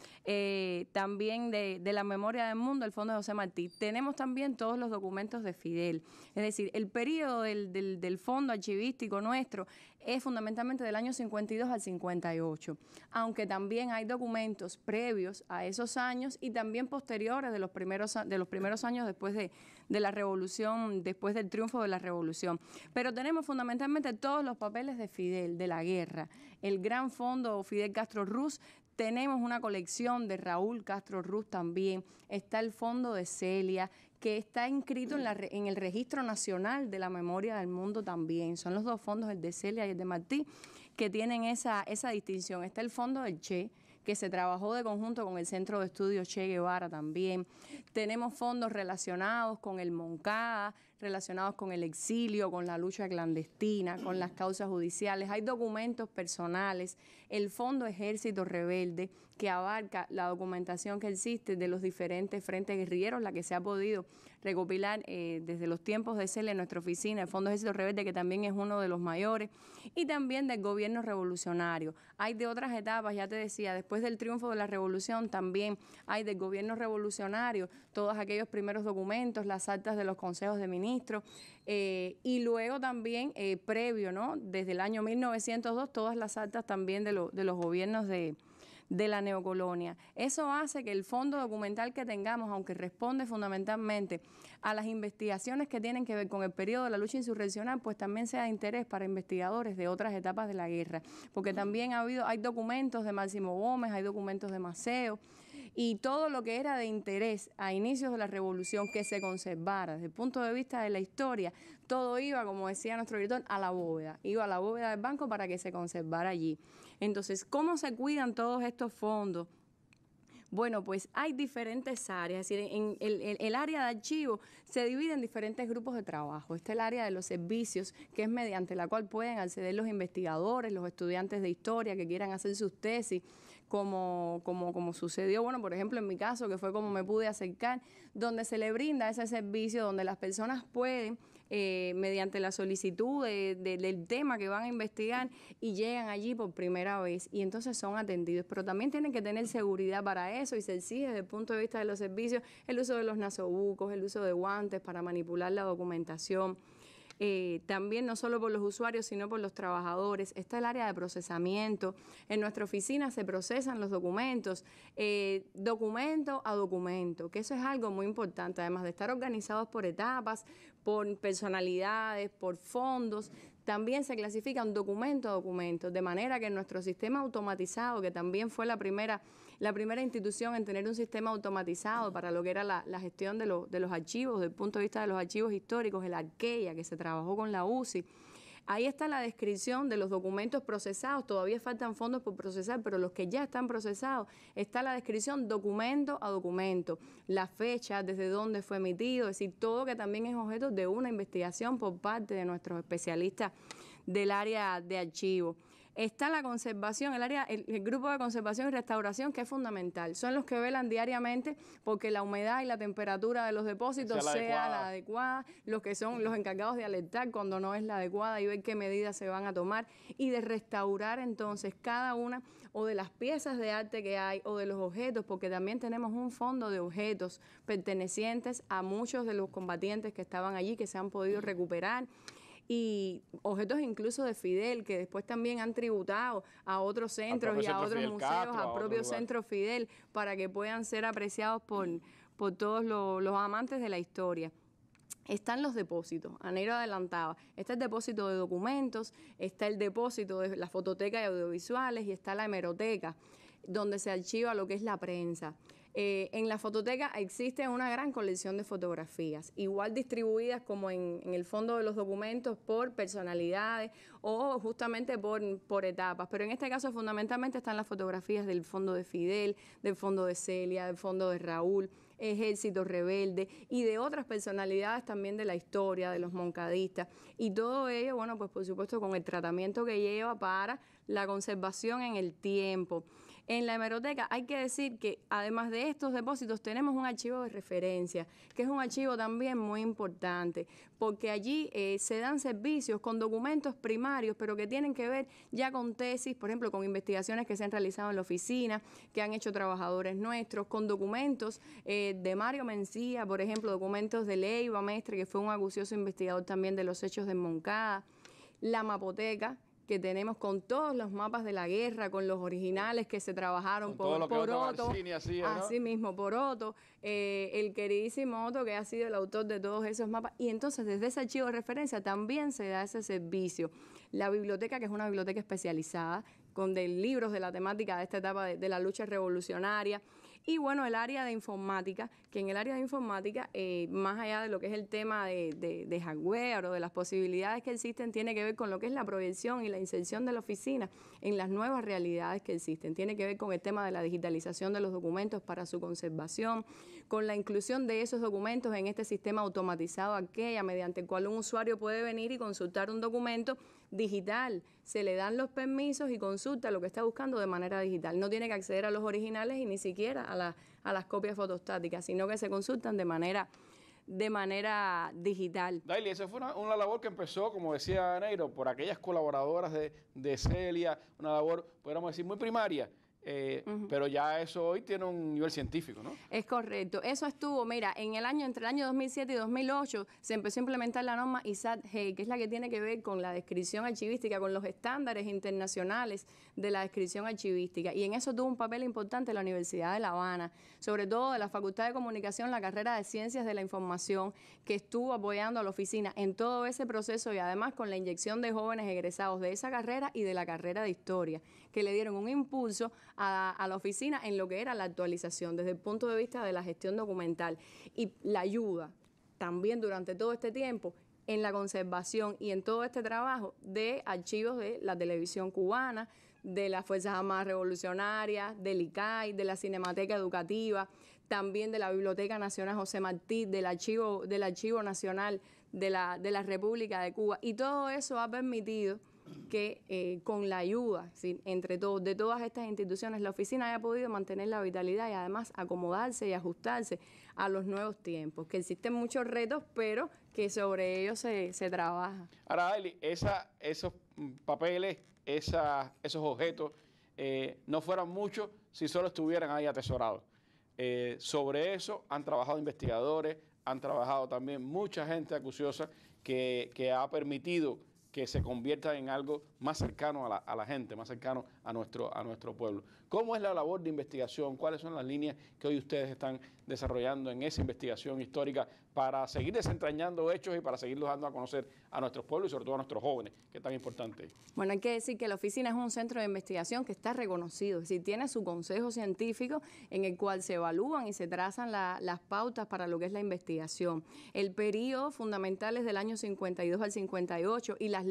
también de, la memoria del mundo, el fondo de José Martí. Tenemos también todos los documentos de Fidel. Es decir, el periodo del fondo archivista nuestro es fundamentalmente del año 52 al 58, aunque también hay documentos previos a esos años y también posteriores de los primeros, de los primeros años después de, de la revolución, después del triunfo de la revolución. Pero tenemos fundamentalmente todos los papeles de Fidel, de la guerra, el gran fondo Fidel Castro Ruz tenemos una colección de Raúl Castro Ruz también. Está el fondo de Celia, que está inscrito en, la, en, el Registro Nacional de la Memoria del Mundo también. Son los dos fondos, el de Celia y el de Martí, que tienen esa, esa distinción. Está el fondo del Che, que se trabajó de conjunto con el Centro de Estudios Che Guevara también. Tenemos fondos relacionados con el Moncada, relacionados con el exilio, con la lucha clandestina, con las causas judiciales. Hay documentos personales. El Fondo Ejército Rebelde, que abarca la documentación que existe de los diferentes frentes guerrilleros, la que se ha podido recopilar eh, desde los tiempos de CELE en nuestra oficina, el Fondo Ejército Rebelde, que también es uno de los mayores, y también del gobierno revolucionario. Hay de otras etapas, ya te decía, después del triunfo de la revolución también hay del gobierno revolucionario, todos aquellos primeros documentos, las actas de los consejos de ministros, eh, y luego también eh, previo, ¿no? Desde el año 1902, todas las actas también de, de los gobiernos de de la neocolonia. Eso hace que el fondo documental que tengamos, aunque responde fundamentalmente a las investigaciones que tienen que ver con el periodo de la lucha insurreccional, pues también sea de interés para investigadores de otras etapas de la guerra, porque también ha habido, hay documentos de Máximo Gómez, hay documentos de Maceo, y todo lo que era de interés a inicios de la revolución que se conservara desde el punto de vista de la historia, todo iba, como decía nuestro director, a la bóveda, iba a la bóveda del banco para que se conservara allí. Entonces, ¿cómo se cuidan todos estos fondos? Bueno, pues hay diferentes áreas, es decir, en el, área de archivo se divide en diferentes grupos de trabajo. es el área de los servicios, que es mediante la cual pueden acceder los investigadores, los estudiantes de historia que quieran hacer sus tesis, como, como, como sucedió, bueno, por ejemplo, en mi caso, que fue como me pude acercar, donde se le brinda ese servicio, donde las personas pueden, eh, mediante la solicitud del tema que van a investigar, y llegan allí por primera vez, y entonces son atendidos. Pero también tienen que tener seguridad para eso, y se exige desde el punto de vista de los servicios el uso de los nasobucos, el uso de guantes para manipular la documentación eh, también no solo por los usuarios, sino por los trabajadores. Está el área de procesamiento. En nuestra oficina se procesan los documentos, eh, documento a documento, que eso es algo muy importante, además de estar organizados por etapas, por personalidades, por fondos, también se clasifica un documento a documento, de manera que nuestro sistema automatizado, que también fue la primera, la primera institución en tener un sistema automatizado para lo que era la, gestión de, los archivos, desde el punto de vista de los archivos históricos, el arquea que se trabajó con la UCI, Ahí está la descripción de los documentos procesados, todavía faltan fondos por procesar, pero los que ya están procesados, está la descripción documento a documento, la fecha, desde dónde fue emitido, es decir, todo que también es objeto de una investigación por parte de nuestros especialistas del área de archivo está la conservación, el área, el, grupo de conservación y restauración que es fundamental. Son los que velan diariamente porque la humedad y la temperatura de los depósitos sea, la, adecuada. la, adecuada. los que son los encargados de alertar cuando no es la adecuada y ver qué medidas se van a tomar y de restaurar entonces cada una o de las piezas de arte que hay o de los objetos, porque también tenemos un fondo de objetos pertenecientes a muchos de los combatientes que estaban allí que se han podido recuperar y objetos incluso de Fidel, que después también han tributado a otros centros y a otros museos, al propio centro Fidel, para que puedan ser apreciados por, por todos los, amantes de la historia. Están los depósitos, Anero adelantaba. Está el depósito de documentos, está el depósito de la fototeca y audiovisuales y está la hemeroteca, donde se archiva lo que es la prensa. Eh, en la fototeca existe una gran colección de fotografías, igual distribuidas como en, el fondo de los documentos por personalidades o justamente por, por, etapas, pero en este caso fundamentalmente están las fotografías del fondo de Fidel, del fondo de Celia, del fondo de Raúl, Ejército Rebelde y de otras personalidades también de la historia, de los moncadistas. Y todo ello, bueno, pues por supuesto con el tratamiento que lleva para la conservación en el tiempo. En la hemeroteca hay que decir que además de estos depósitos tenemos un archivo de referencia, que es un archivo también muy importante, porque allí eh, se dan servicios con documentos primarios, pero que tienen que ver ya con tesis, por ejemplo, con investigaciones que se han realizado en la oficina, que han hecho trabajadores nuestros, con documentos eh, de Mario Mencía, por ejemplo, documentos de Leiva Mestre, que fue un agucioso investigador también de los hechos de Moncada, la mapoteca que tenemos con todos los mapas de la guerra, con los originales que se trabajaron por, por Otto, así, mismo por Otto, eh, el queridísimo Otto que ha sido el autor de todos esos mapas. Y entonces desde ese archivo de referencia también se da ese servicio. La biblioteca, que es una biblioteca especializada, con libros de la temática de esta etapa de la lucha revolucionaria, y bueno, el área de informática, que en el área de informática, eh, más allá de lo que es el tema de, de, hardware o de las posibilidades que existen, tiene que ver con lo que es la proyección y la inserción de la oficina en las nuevas realidades que existen. Tiene que ver con el tema de la digitalización de los documentos para su conservación, con la inclusión de esos documentos en este sistema automatizado aquella mediante el cual un usuario puede venir y consultar un documento digital. Se le dan los permisos y consulta lo que está buscando de manera digital. No tiene que acceder a los originales y ni siquiera a, a las copias fotostáticas, sino que se consultan de manera de manera digital. Daily, esa fue una, labor que empezó, como decía Neiro, por aquellas colaboradoras de, de Celia, una labor, podríamos decir, muy primaria, eh, pero ya eso hoy tiene un nivel científico, ¿no? Es correcto. Eso estuvo, mira, en el año, entre el año 2007 y 2008 se empezó a implementar la norma ISAT-G, que es la que tiene que ver con la descripción archivística, con los estándares internacionales de la descripción archivística. Y en eso tuvo un papel importante la Universidad de La Habana, sobre todo de la Facultad de Comunicación, la carrera de Ciencias de la Información, que estuvo apoyando a la oficina en todo ese proceso y además con la inyección de jóvenes egresados de esa carrera y de la carrera de Historia que le dieron un impulso a, la oficina en lo que era la actualización desde el punto de vista de la gestión documental y la ayuda también durante todo este tiempo en la conservación y en todo este trabajo de archivos de la televisión cubana, de las Fuerzas Armadas Revolucionarias, del ICAI, de la Cinemateca Educativa, también de la Biblioteca Nacional José Martí, del Archivo, del Archivo Nacional de la, de la República de Cuba. Y todo eso ha permitido que eh, con la ayuda entre todos de todas estas instituciones la oficina haya podido mantener la vitalidad y además acomodarse y ajustarse a los nuevos tiempos, que existen muchos retos, pero que sobre ellos se, trabaja. Ahora, Ailey, esos papeles, esos objetos, eh, no fueran muchos si solo estuvieran ahí atesorados. Eh, sobre eso han trabajado investigadores, han trabajado también mucha gente acuciosa que, que ha permitido que se convierta en algo más cercano a la, a la, gente, más cercano a nuestro, a nuestro pueblo. ¿Cómo es la labor de investigación? ¿Cuáles son las líneas que hoy ustedes están desarrollando en esa investigación histórica para seguir desentrañando hechos y para seguirlos dando a conocer a nuestros pueblos y sobre todo a nuestros jóvenes, que es tan importante. Bueno, hay que decir que la oficina es un centro de investigación que está reconocido, es decir, tiene su consejo científico en el cual se evalúan y se trazan las pautas para lo que es la investigación. El periodo fundamental es del año 52 al 58 y las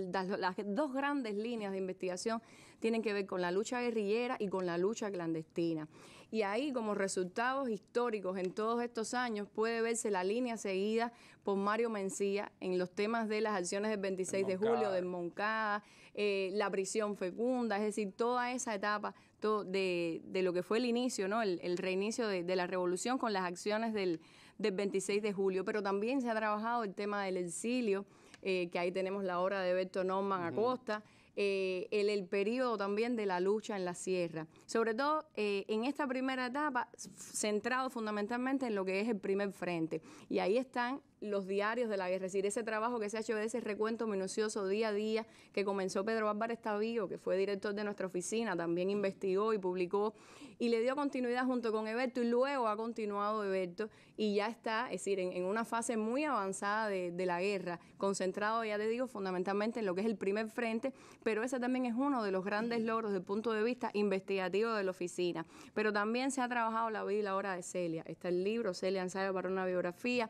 dos grandes líneas de investigación tienen que ver con la lucha guerrillera y con la lucha clandestina y ahí como resultados históricos en todos estos años puede verse la línea seguida por Mario Mencía en los temas de las acciones del 26 de, julio, de Moncada, eh, la prisión fecunda, es decir, toda esa etapa de, de, lo que fue el inicio, ¿no? el, reinicio de, la revolución con las acciones del, del 26 de julio, pero también se ha trabajado el tema del exilio, eh, que ahí tenemos la obra de Beto Norman Acosta eh, el, periodo también de la lucha en la sierra. Sobre todo eh, en esta primera etapa, centrado fundamentalmente en lo que es el primer frente. Y ahí están los diarios de la guerra, es decir, ese trabajo que se ha hecho de ese recuento minucioso día a día que comenzó Pedro Álvarez Tavío, que fue director de nuestra oficina, también investigó y publicó y le dio continuidad junto con Eberto y luego ha continuado Eberto y ya está, es decir, en, una fase muy avanzada de, la guerra, concentrado, ya te digo, fundamentalmente en lo que es el primer frente, pero ese también es uno de los grandes logros desde el punto de vista investigativo de la oficina. Pero también se ha trabajado la vida y la hora de Celia. Está el libro Celia Ensayo para una biografía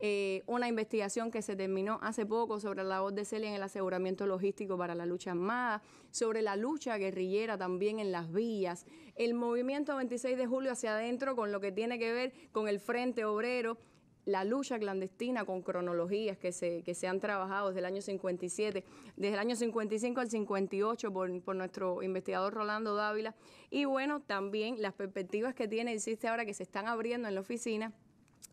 eh, una investigación que se terminó hace poco sobre la voz de Celia en el aseguramiento logístico para la lucha armada, sobre la lucha guerrillera también en las vías, el movimiento 26 de julio hacia adentro con lo que tiene que ver con el Frente Obrero la lucha clandestina con cronologías que se, que se han trabajado desde el año 57, desde el año 55 al 58 por, nuestro investigador Rolando Dávila. Y bueno, también las perspectivas que tiene, existe ahora que se están abriendo en la oficina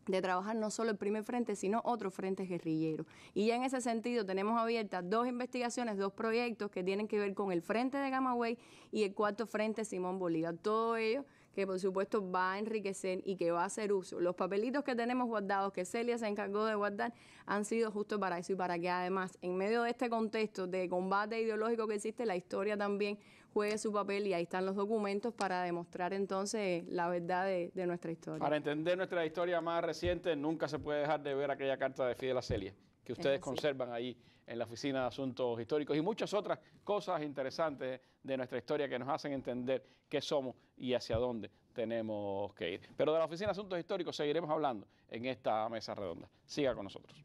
de trabajar no solo el primer frente, sino otros frentes guerrilleros. Y ya en ese sentido tenemos abiertas dos investigaciones, dos proyectos que tienen que ver con el frente de Camagüey y el cuarto frente Simón Bolívar. Todo ello que por supuesto va a enriquecer y que va a hacer uso. Los papelitos que tenemos guardados, que Celia se encargó de guardar, han sido justo para eso y para que además, en medio de este contexto de combate ideológico que existe, la historia también juegue su papel y ahí están los documentos para demostrar entonces la verdad de, nuestra historia. Para entender nuestra historia más reciente, nunca se puede dejar de ver aquella carta de Fidel Acelia que ustedes conservan ahí en la Oficina de Asuntos Históricos y muchas otras cosas interesantes de nuestra historia que nos hacen entender qué somos y hacia dónde tenemos que ir. Pero de la Oficina de Asuntos Históricos seguiremos hablando en esta mesa redonda. Siga con nosotros.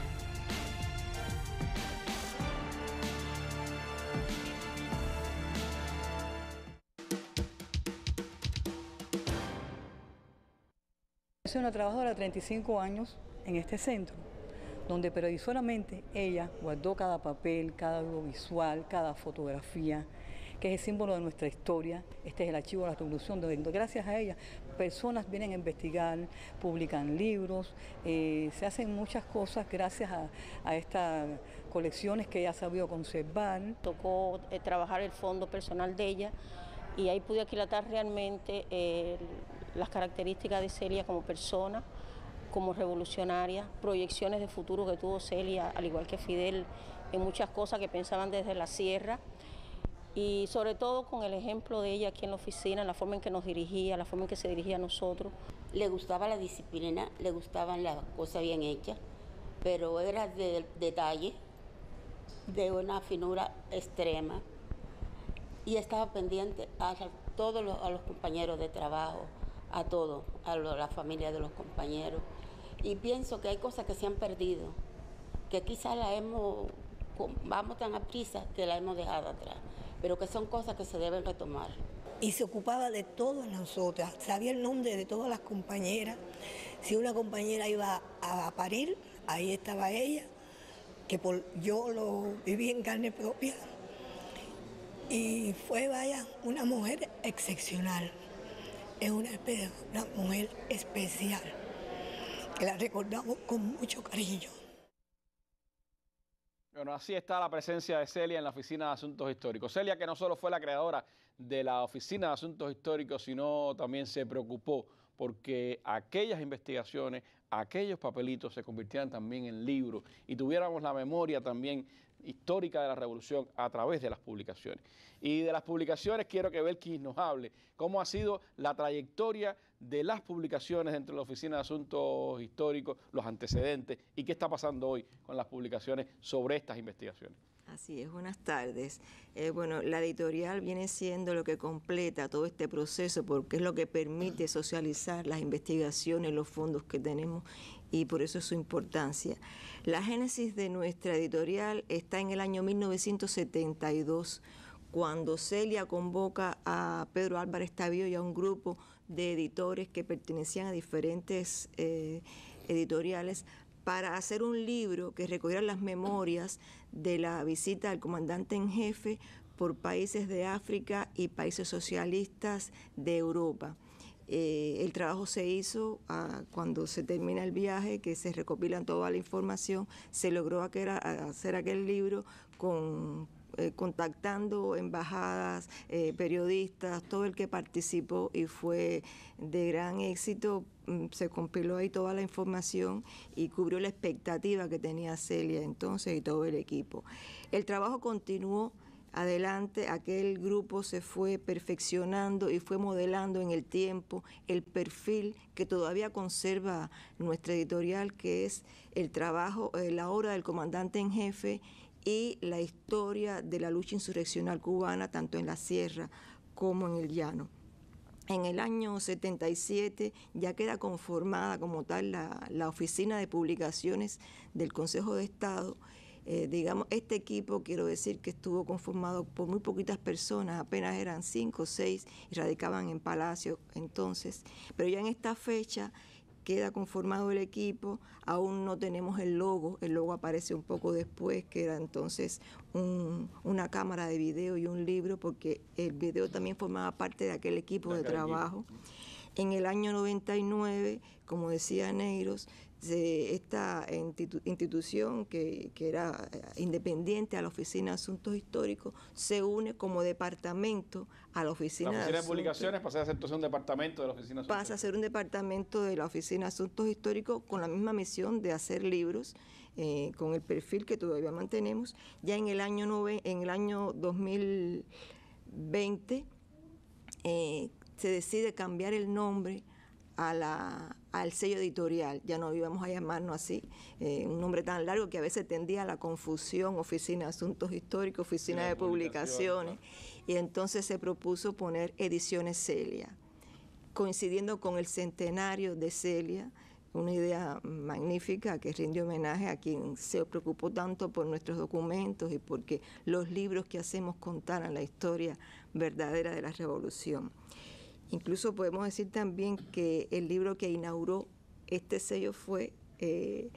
Soy una trabajadora de 35 años en este centro, donde periodizualmente ella guardó cada papel, cada audiovisual, cada fotografía, que es el símbolo de nuestra historia. Este es el archivo de la revolución, donde gracias a ella personas vienen a investigar, publican libros, eh, se hacen muchas cosas gracias a, estas colecciones que ella ha sabido conservar. Tocó eh, trabajar el fondo personal de ella y ahí pude aquilatar realmente el las características de Celia como persona, como revolucionaria, proyecciones de futuro que tuvo Celia, al igual que Fidel, en muchas cosas que pensaban desde la sierra. Y sobre todo con el ejemplo de ella aquí en la oficina, la forma en que nos dirigía, la forma en que se dirigía a nosotros. Le gustaba la disciplina, le gustaban las cosas bien hechas, pero era de detalle, de una finura extrema y estaba pendiente a todos los, a los compañeros de trabajo, a todos, a la familia de los compañeros. Y pienso que hay cosas que se han perdido, que quizás la hemos, vamos tan a prisa que la hemos dejado atrás, pero que son cosas que se deben retomar. Y se ocupaba de todas nosotras, sabía el nombre de todas las compañeras. Si una compañera iba a parir, ahí estaba ella, que por, yo lo viví en carne propia. Y fue, vaya, una mujer excepcional es una, una mujer especial, que la recordamos con mucho cariño. Bueno, así está la presencia de Celia en la Oficina de Asuntos Históricos. Celia, que no solo fue la creadora de la Oficina de Asuntos Históricos, sino también se preocupó porque aquellas investigaciones, aquellos papelitos se convirtieran también en libros y tuviéramos la memoria también histórica de la revolución a través de las publicaciones. Y de las publicaciones quiero que Belkis nos hable cómo ha sido la trayectoria de las publicaciones entre la Oficina de Asuntos Históricos, los antecedentes y qué está pasando hoy con las publicaciones sobre estas investigaciones. Así es, buenas tardes. Eh, bueno, la editorial viene siendo lo que completa todo este proceso porque es lo que permite socializar las investigaciones, los fondos que tenemos y por eso es su importancia. La génesis de nuestra editorial está en el año 1972 cuando Celia convoca a Pedro Álvarez Tavío y a un grupo de editores que pertenecían a diferentes eh, editoriales para hacer un libro que recogiera las memorias de la visita al comandante en jefe por países de África y países socialistas de Europa. Eh, el trabajo se hizo ah, cuando se termina el viaje, que se recopilan toda la información, se logró hacer aquel libro con eh, contactando embajadas, eh, periodistas, todo el que participó y fue de gran éxito. Mm, se compiló ahí toda la información y cubrió la expectativa que tenía Celia entonces y todo el equipo. El trabajo continuó adelante, aquel grupo se fue perfeccionando y fue modelando en el tiempo el perfil que todavía conserva nuestra editorial, que es el trabajo, eh, la obra del comandante en jefe y la historia de la lucha insurreccional cubana, tanto en la sierra como en el llano. En el año 77 ya queda conformada como tal la, oficina de publicaciones del Consejo de Estado. Eh, digamos, este equipo quiero decir que estuvo conformado por muy poquitas personas, apenas eran cinco o seis y radicaban en Palacio entonces, pero ya en esta fecha queda conformado el equipo, aún no tenemos el logo, el logo aparece un poco después, que era entonces una cámara de video y un libro, porque el video también formaba parte de aquel equipo de trabajo. En el año 99, como decía Neiros, de esta institución que, era eh, independiente a la Oficina de Asuntos Históricos se une como departamento a la Oficina, de, Asuntos, Publicaciones pasa a ser un departamento de la Oficina de Asuntos Pasa a ser un departamento de la Oficina de Asuntos Históricos con la misma misión de hacer libros, eh, con el perfil que todavía mantenemos. Ya en el año, en el año 2020 eh, se decide cambiar el nombre al sello editorial. Ya no íbamos a llamarnos así, eh, un nombre tan largo que a veces tendía a la confusión, Oficina de Asuntos Históricos, Oficina de Publicaciones, y entonces se propuso poner Ediciones Celia, coincidiendo con el centenario de Celia, una idea magnífica que rinde homenaje a quien se preocupó tanto por nuestros documentos y porque los libros que hacemos contaran la historia verdadera de la revolución. Incluso podemos decir también que el libro que inauguró este sello fue eh,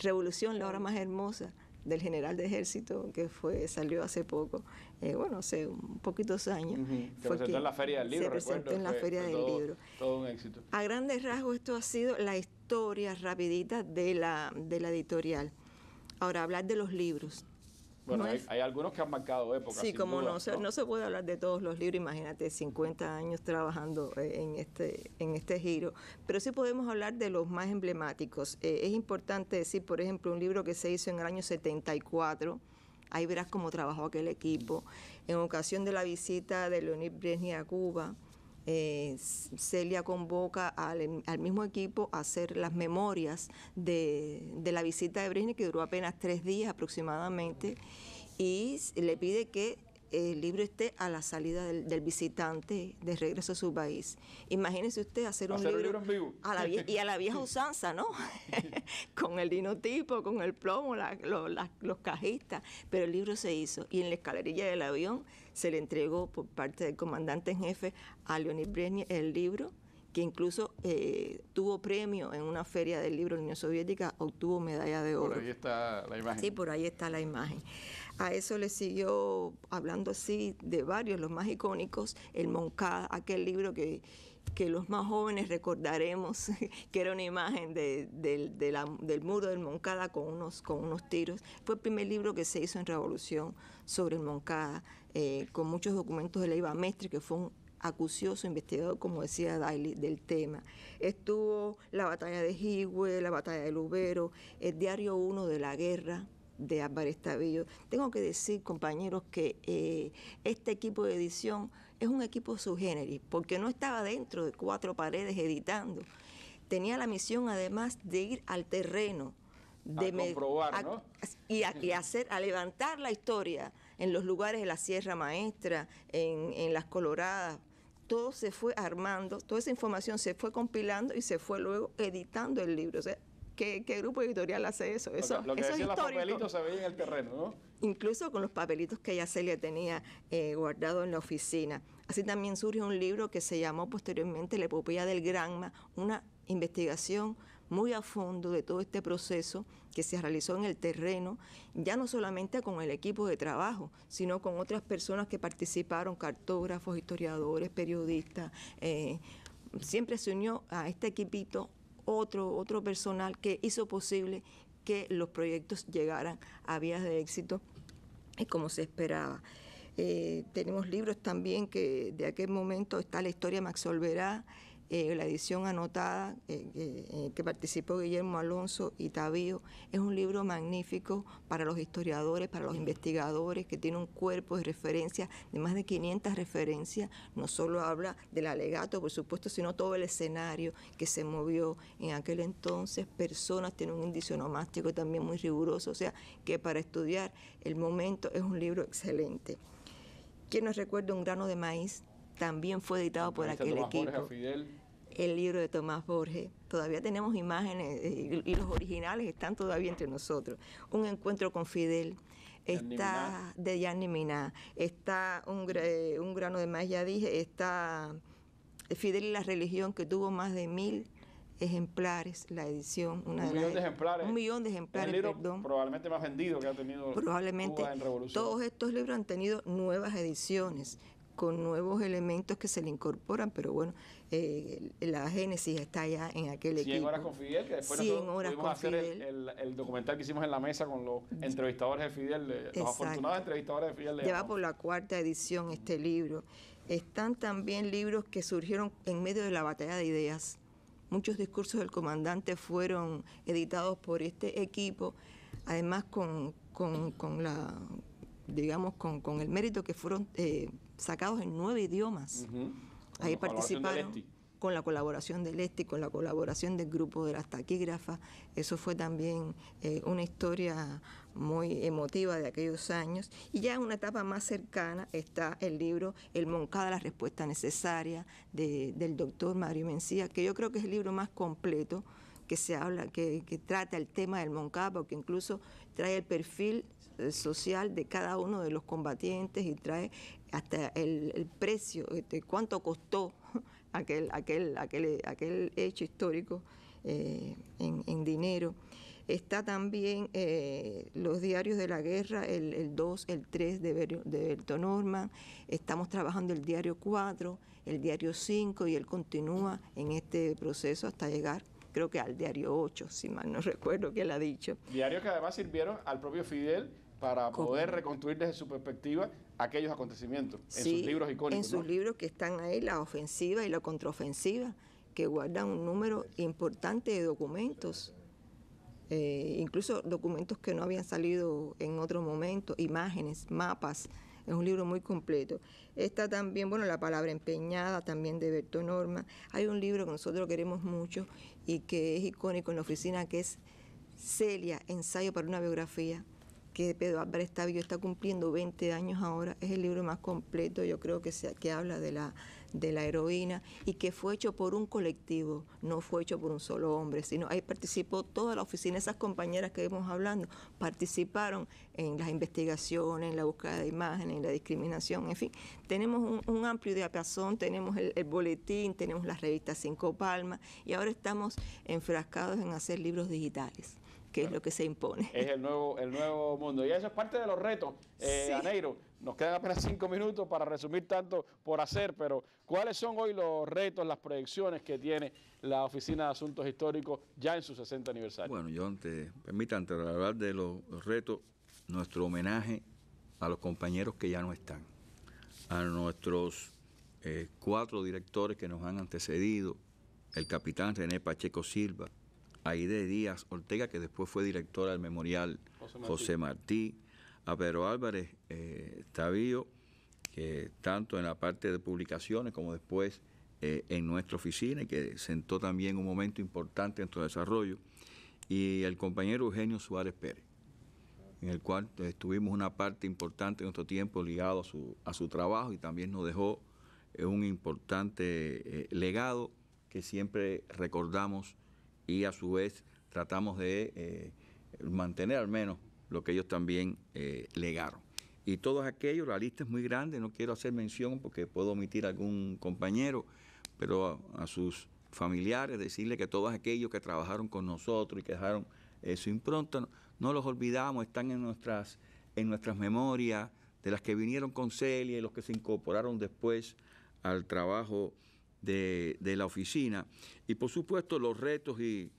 Revolución, la hora más hermosa del general de ejército que fue salió hace poco, eh, bueno, hace un poquitos años. Se presentó en la Feria del Libro. todo, Todo un éxito. A grandes rasgos esto ha sido la historia rapidita de la, de la editorial. Ahora, hablar de los libros. Bueno, hay, algunos que han marcado época. Sí, como no, se, ¿no? se puede hablar de todos los libros, imagínate, 50 años trabajando eh, en este, en este giro, pero sí podemos hablar de los más emblemáticos. Eh, es importante decir, por ejemplo, un libro que se hizo en el año 74. Ahí verás cómo trabajó aquel equipo. En ocasión de la visita de Leonid Brezhnev a Cuba, eh, Celia convoca em, al, mismo equipo a hacer las memorias de, de la visita de Britney, que duró apenas tres días aproximadamente, y le pide que el libro esté a la salida del, visitante de regreso a su país. Imagínese usted hacer, un libro, y a la vieja usanza, ¿no? <laughs> con el dinotipo con el plomo, los cajistas, pero el libro se hizo y en la escalerilla del avión se le entregó por parte del comandante en jefe a Leonid Brezhnev el libro que incluso eh, tuvo premio en una feria del libro de la Unión Soviética, obtuvo medalla de oro. Por ahí está la imagen. Sí, por ahí está la imagen. A eso le siguió, hablando así, de varios, los más icónicos, el Moncada, aquel libro que, que los más jóvenes recordaremos, <laughs> que era una imagen del muro del Moncada con unos, con unos tiros. Fue el primer libro que se hizo en Revolución sobre el Moncada, eh, con muchos documentos de Leiva Mestre, que fue un acucioso investigador, como decía Daily, del tema. Estuvo la batalla de Higüe, la batalla de Lubero, el diario 1 de la guerra, de Álvarez Tavillo. Tengo que decir, compañeros, que eh, este equipo de edición es un equipo subgénero, porque no estaba dentro de cuatro paredes editando. Tenía la misión, además, de ir al terreno. De comprobar, ¿no? y, a, hacer, a levantar la historia en los lugares de la Sierra Maestra, en, las Coloradas, todo se fue armando, toda esa información se fue compilando y se fue luego editando el libro. ¿Qué, grupo editorial hace eso? Eso, que, Los papelitos se veía en el terreno, ¿no? Incluso con los papelitos que ya Celia tenía eh, guardado en la oficina. Así también surge un libro que se llamó posteriormente La Epopeya del Granma, una investigación muy a fondo de todo este proceso que se realizó en el terreno, ya no solamente con el equipo de trabajo, sino con otras personas que participaron, cartógrafos, historiadores, periodistas. Eh, siempre se unió a este equipito otro, otro personal que hizo posible que los proyectos llegaran a vías de éxito como se esperaba. Eh, tenemos libros también que de aquel momento está la historia de Max Olvera, eh, la edición anotada eh, eh, que participó Guillermo Alonso y Tabío, es un libro magnífico para los historiadores, para los investigadores, que tiene un cuerpo de referencias, de más de 500 referencias, no solo habla del alegato, por supuesto, sino todo el escenario que se movió en aquel entonces, personas, tienen un índice nomástico también muy riguroso, o sea, que para estudiar el momento es un libro excelente. ¿Quién nos recuerda un grano de maíz? También fue editado por aquel equipo el libro de Tomás Borges. Todavía tenemos imágenes y los originales están todavía entre nosotros. Un encuentro con Fidel, está de Yanni Miná, está un, eh, grano de más, ya dije, está Fidel y la religión que tuvo más de mil ejemplares la edición. Una un millón de ejemplares. Un millón de ejemplares, el libro Probablemente más vendido que ha tenido probablemente, Revolución. Todos estos libros han tenido nuevas ediciones con nuevos elementos que se le incorporan, pero bueno, eh, la génesis está ya en aquel 100 equipo. horas con Fidel, que después a hacer el, documental que hicimos en la mesa con los entrevistadores de Fidel, los afortunados entrevistadores de Fidel. Lleva por la cuarta edición este libro. Están también libros que surgieron en medio de la batalla de ideas. Muchos discursos del comandante fueron editados por este equipo, además con, la digamos, con, con, el mérito que fueron eh, sacados en nueve idiomas. Ahí participaron con la colaboración del ESTI, con la colaboración del grupo de las taquígrafas. Eso fue también eh, una historia muy emotiva de aquellos años. Y ya en una etapa más cercana está el libro El Moncada, la respuesta necesaria, del doctor Mario Mencía, que yo creo que es el libro más completo que se habla, que, que trata el tema del Moncada, porque incluso trae el perfil eh, social de cada uno de los combatientes y trae hasta el, precio, este, cuánto costó <laughs> aquel, aquel, aquel, aquel hecho histórico eh, en, dinero. Está también eh, los diarios de la guerra, el, 2, el 3 de, Ber, Norman, estamos trabajando el diario 4, el diario 5 y él continúa en este proceso hasta llegar creo que al diario 8, si mal no <laughs> recuerdo que él ha dicho. Diarios que además sirvieron al propio Fidel para poder reconstruir desde su perspectiva aquellos acontecimientos en sus libros icónicos. En sus libros que están ahí, la ofensiva y la contraofensiva, que guardan un número importante de documentos. Eh, incluso documentos que no habían salido en otro momento, imágenes, mapas, es un libro muy completo. Está también, bueno, La palabra empeñada, también de Berto Norma. Hay un libro que nosotros queremos mucho y que es icónico en la oficina, que es Celia, Ensayo para una biografía, que Pedro Álvarez Tavio está cumpliendo 20 años ahora, es el libro más completo, yo creo que, sea, que habla de la, de la heroína y que fue hecho por un colectivo, no fue hecho por un solo hombre, sino ahí participó toda la oficina, esas compañeras que vemos hablando, participaron en las investigaciones, en la búsqueda de imágenes, en la discriminación, en fin, tenemos un, amplio diapasón, tenemos el, el, boletín, tenemos las revistas Cinco Palmas y ahora estamos enfrascados en hacer libros digitales que es lo que se impone. Es el nuevo, el nuevo mundo. Y eso es parte de los retos, eh, Aneiro. Nos quedan apenas cinco minutos para resumir tanto por hacer, pero ¿cuáles son hoy los retos, las proyecciones que tiene la Oficina de Asuntos Históricos ya en su 60 aniversario? Bueno, yo te permitan, antes de hablar de los, retos, nuestro homenaje a los compañeros que ya no están, a nuestros eh, cuatro directores que nos han antecedido, el capitán René Pacheco Silva, Aide Díaz Ortega, que después fue directora del memorial José Martí, a ah, Pedro Álvarez eh, que tanto en la parte de publicaciones como después eh, en nuestra oficina que sentó también un momento importante en nuestro desarrollo, y el compañero Eugenio Suárez Pérez, en el cual eh, tuvimos una parte importante en nuestro tiempo ligado a su, a su trabajo y también nos dejó eh, un importante legado que siempre recordamos y a su vez tratamos de eh, mantener al menos lo que ellos también eh, legaron. Y todos aquellos, la lista es muy grande, no quiero hacer mención porque puedo omitir a algún compañero, pero a, sus familiares decirle que todos aquellos que trabajaron con nosotros y que dejaron su impronta, no, los olvidamos, están en nuestras, en nuestras memorias, de las que vinieron con Celia y los que se incorporaron después al trabajo de, la oficina y por supuesto los retos y,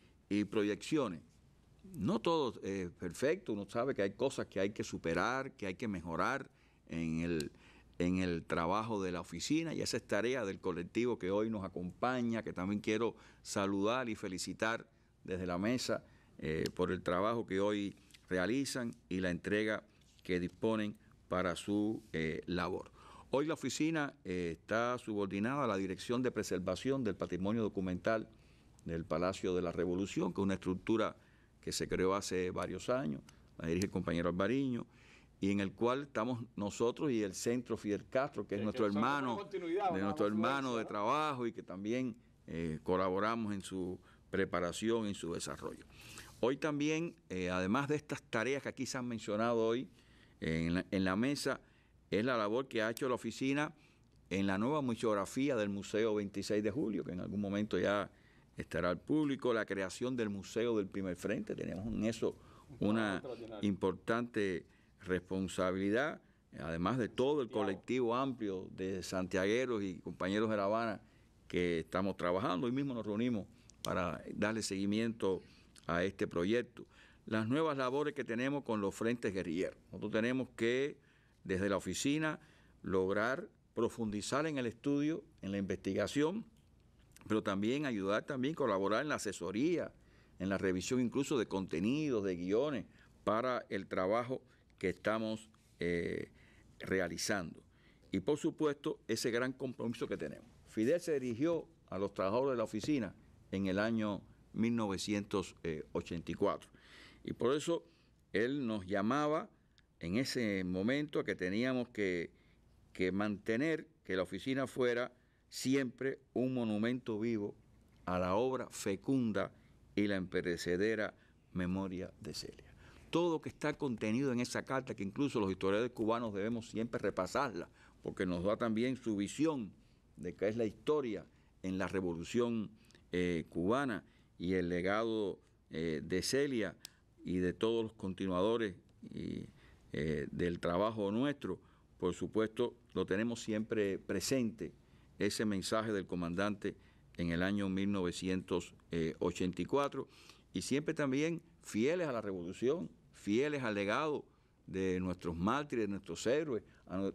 proyecciones. No todo es perfecto, uno sabe que hay cosas que hay que superar, que hay que mejorar en el, trabajo de la oficina y esa es tarea del colectivo que hoy nos acompaña, que también quiero saludar y felicitar desde la mesa eh, por el trabajo que hoy realizan y la entrega que disponen para su eh, labor. Hoy la oficina eh, está subordinada a la Dirección de Preservación del Patrimonio Documental del Palacio de la Revolución, que es una estructura que se creó hace varios años, la dirige el compañero Albariño, y en el cual estamos nosotros y el Centro Fidel Castro, que es, nuestro hermano, de nuestro hermano de trabajo y que también eh, colaboramos en su preparación, en su desarrollo. Hoy también, eh, además de estas tareas que aquí se han mencionado hoy en la mesa, es la labor que ha hecho la oficina en la nueva museografía del Museo 26 de Julio, que en algún momento ya estará al público, la creación del Museo del Primer Frente, tenemos en eso una importante responsabilidad, además de todo el colectivo amplio de santiagueros y compañeros de La Habana que estamos trabajando, hoy mismo nos reunimos para darle seguimiento a este proyecto. Las nuevas labores que tenemos con los frentes guerrilleros. Nosotros tenemos que desde la oficina, lograr profundizar en el estudio, en la investigación, pero también ayudar también, colaborar en la asesoría, en la revisión incluso de contenidos, de guiones, para el trabajo que estamos eh, realizando. Y por supuesto, ese gran compromiso que tenemos. Fidel se dirigió a los trabajadores de la oficina en el año 1984. Y por eso él nos llamaba en ese momento que teníamos que, mantener que la oficina fuera siempre un monumento vivo a la obra fecunda y la emperecedera memoria de Celia. Todo lo que está contenido en esa carta, que incluso los historiadores cubanos debemos siempre repasarla, porque nos da también su visión de qué es la historia en la revolución eh, cubana y el legado eh, de Celia y de todos los continuadores y eh, del trabajo nuestro, por supuesto, lo tenemos siempre presente, ese mensaje del comandante en el año 1984, y siempre también fieles a la revolución, fieles al legado de nuestros mártires, de nuestros héroes,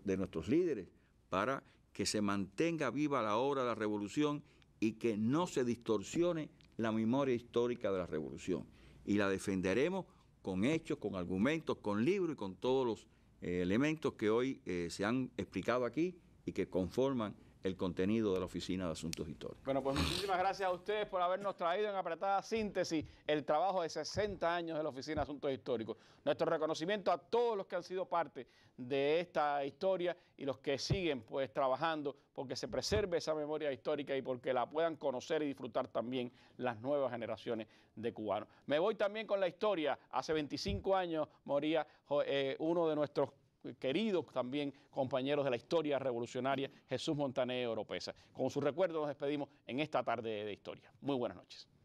de nuestros líderes, para que se mantenga viva la obra de la revolución y que no se distorsione la memoria histórica de la revolución. Y la defenderemos con hechos, con argumentos, con libros y con todos los eh, elementos que hoy eh, se han explicado aquí y que conforman el contenido de la Oficina de Asuntos Históricos. Bueno, pues muchísimas gracias a ustedes por habernos traído en apretada síntesis el trabajo de 60 años de la Oficina de Asuntos Históricos. Nuestro reconocimiento a todos los que han sido parte de esta historia y los que siguen pues trabajando porque se preserve esa memoria histórica y porque la puedan conocer y disfrutar también las nuevas generaciones de cubanos. Me voy también con la historia. Hace 25 años moría eh, uno de nuestros queridos también compañeros de la historia revolucionaria, Jesús Montaner Europeza. Con su recuerdo nos despedimos en esta tarde de historia. Muy buenas noches.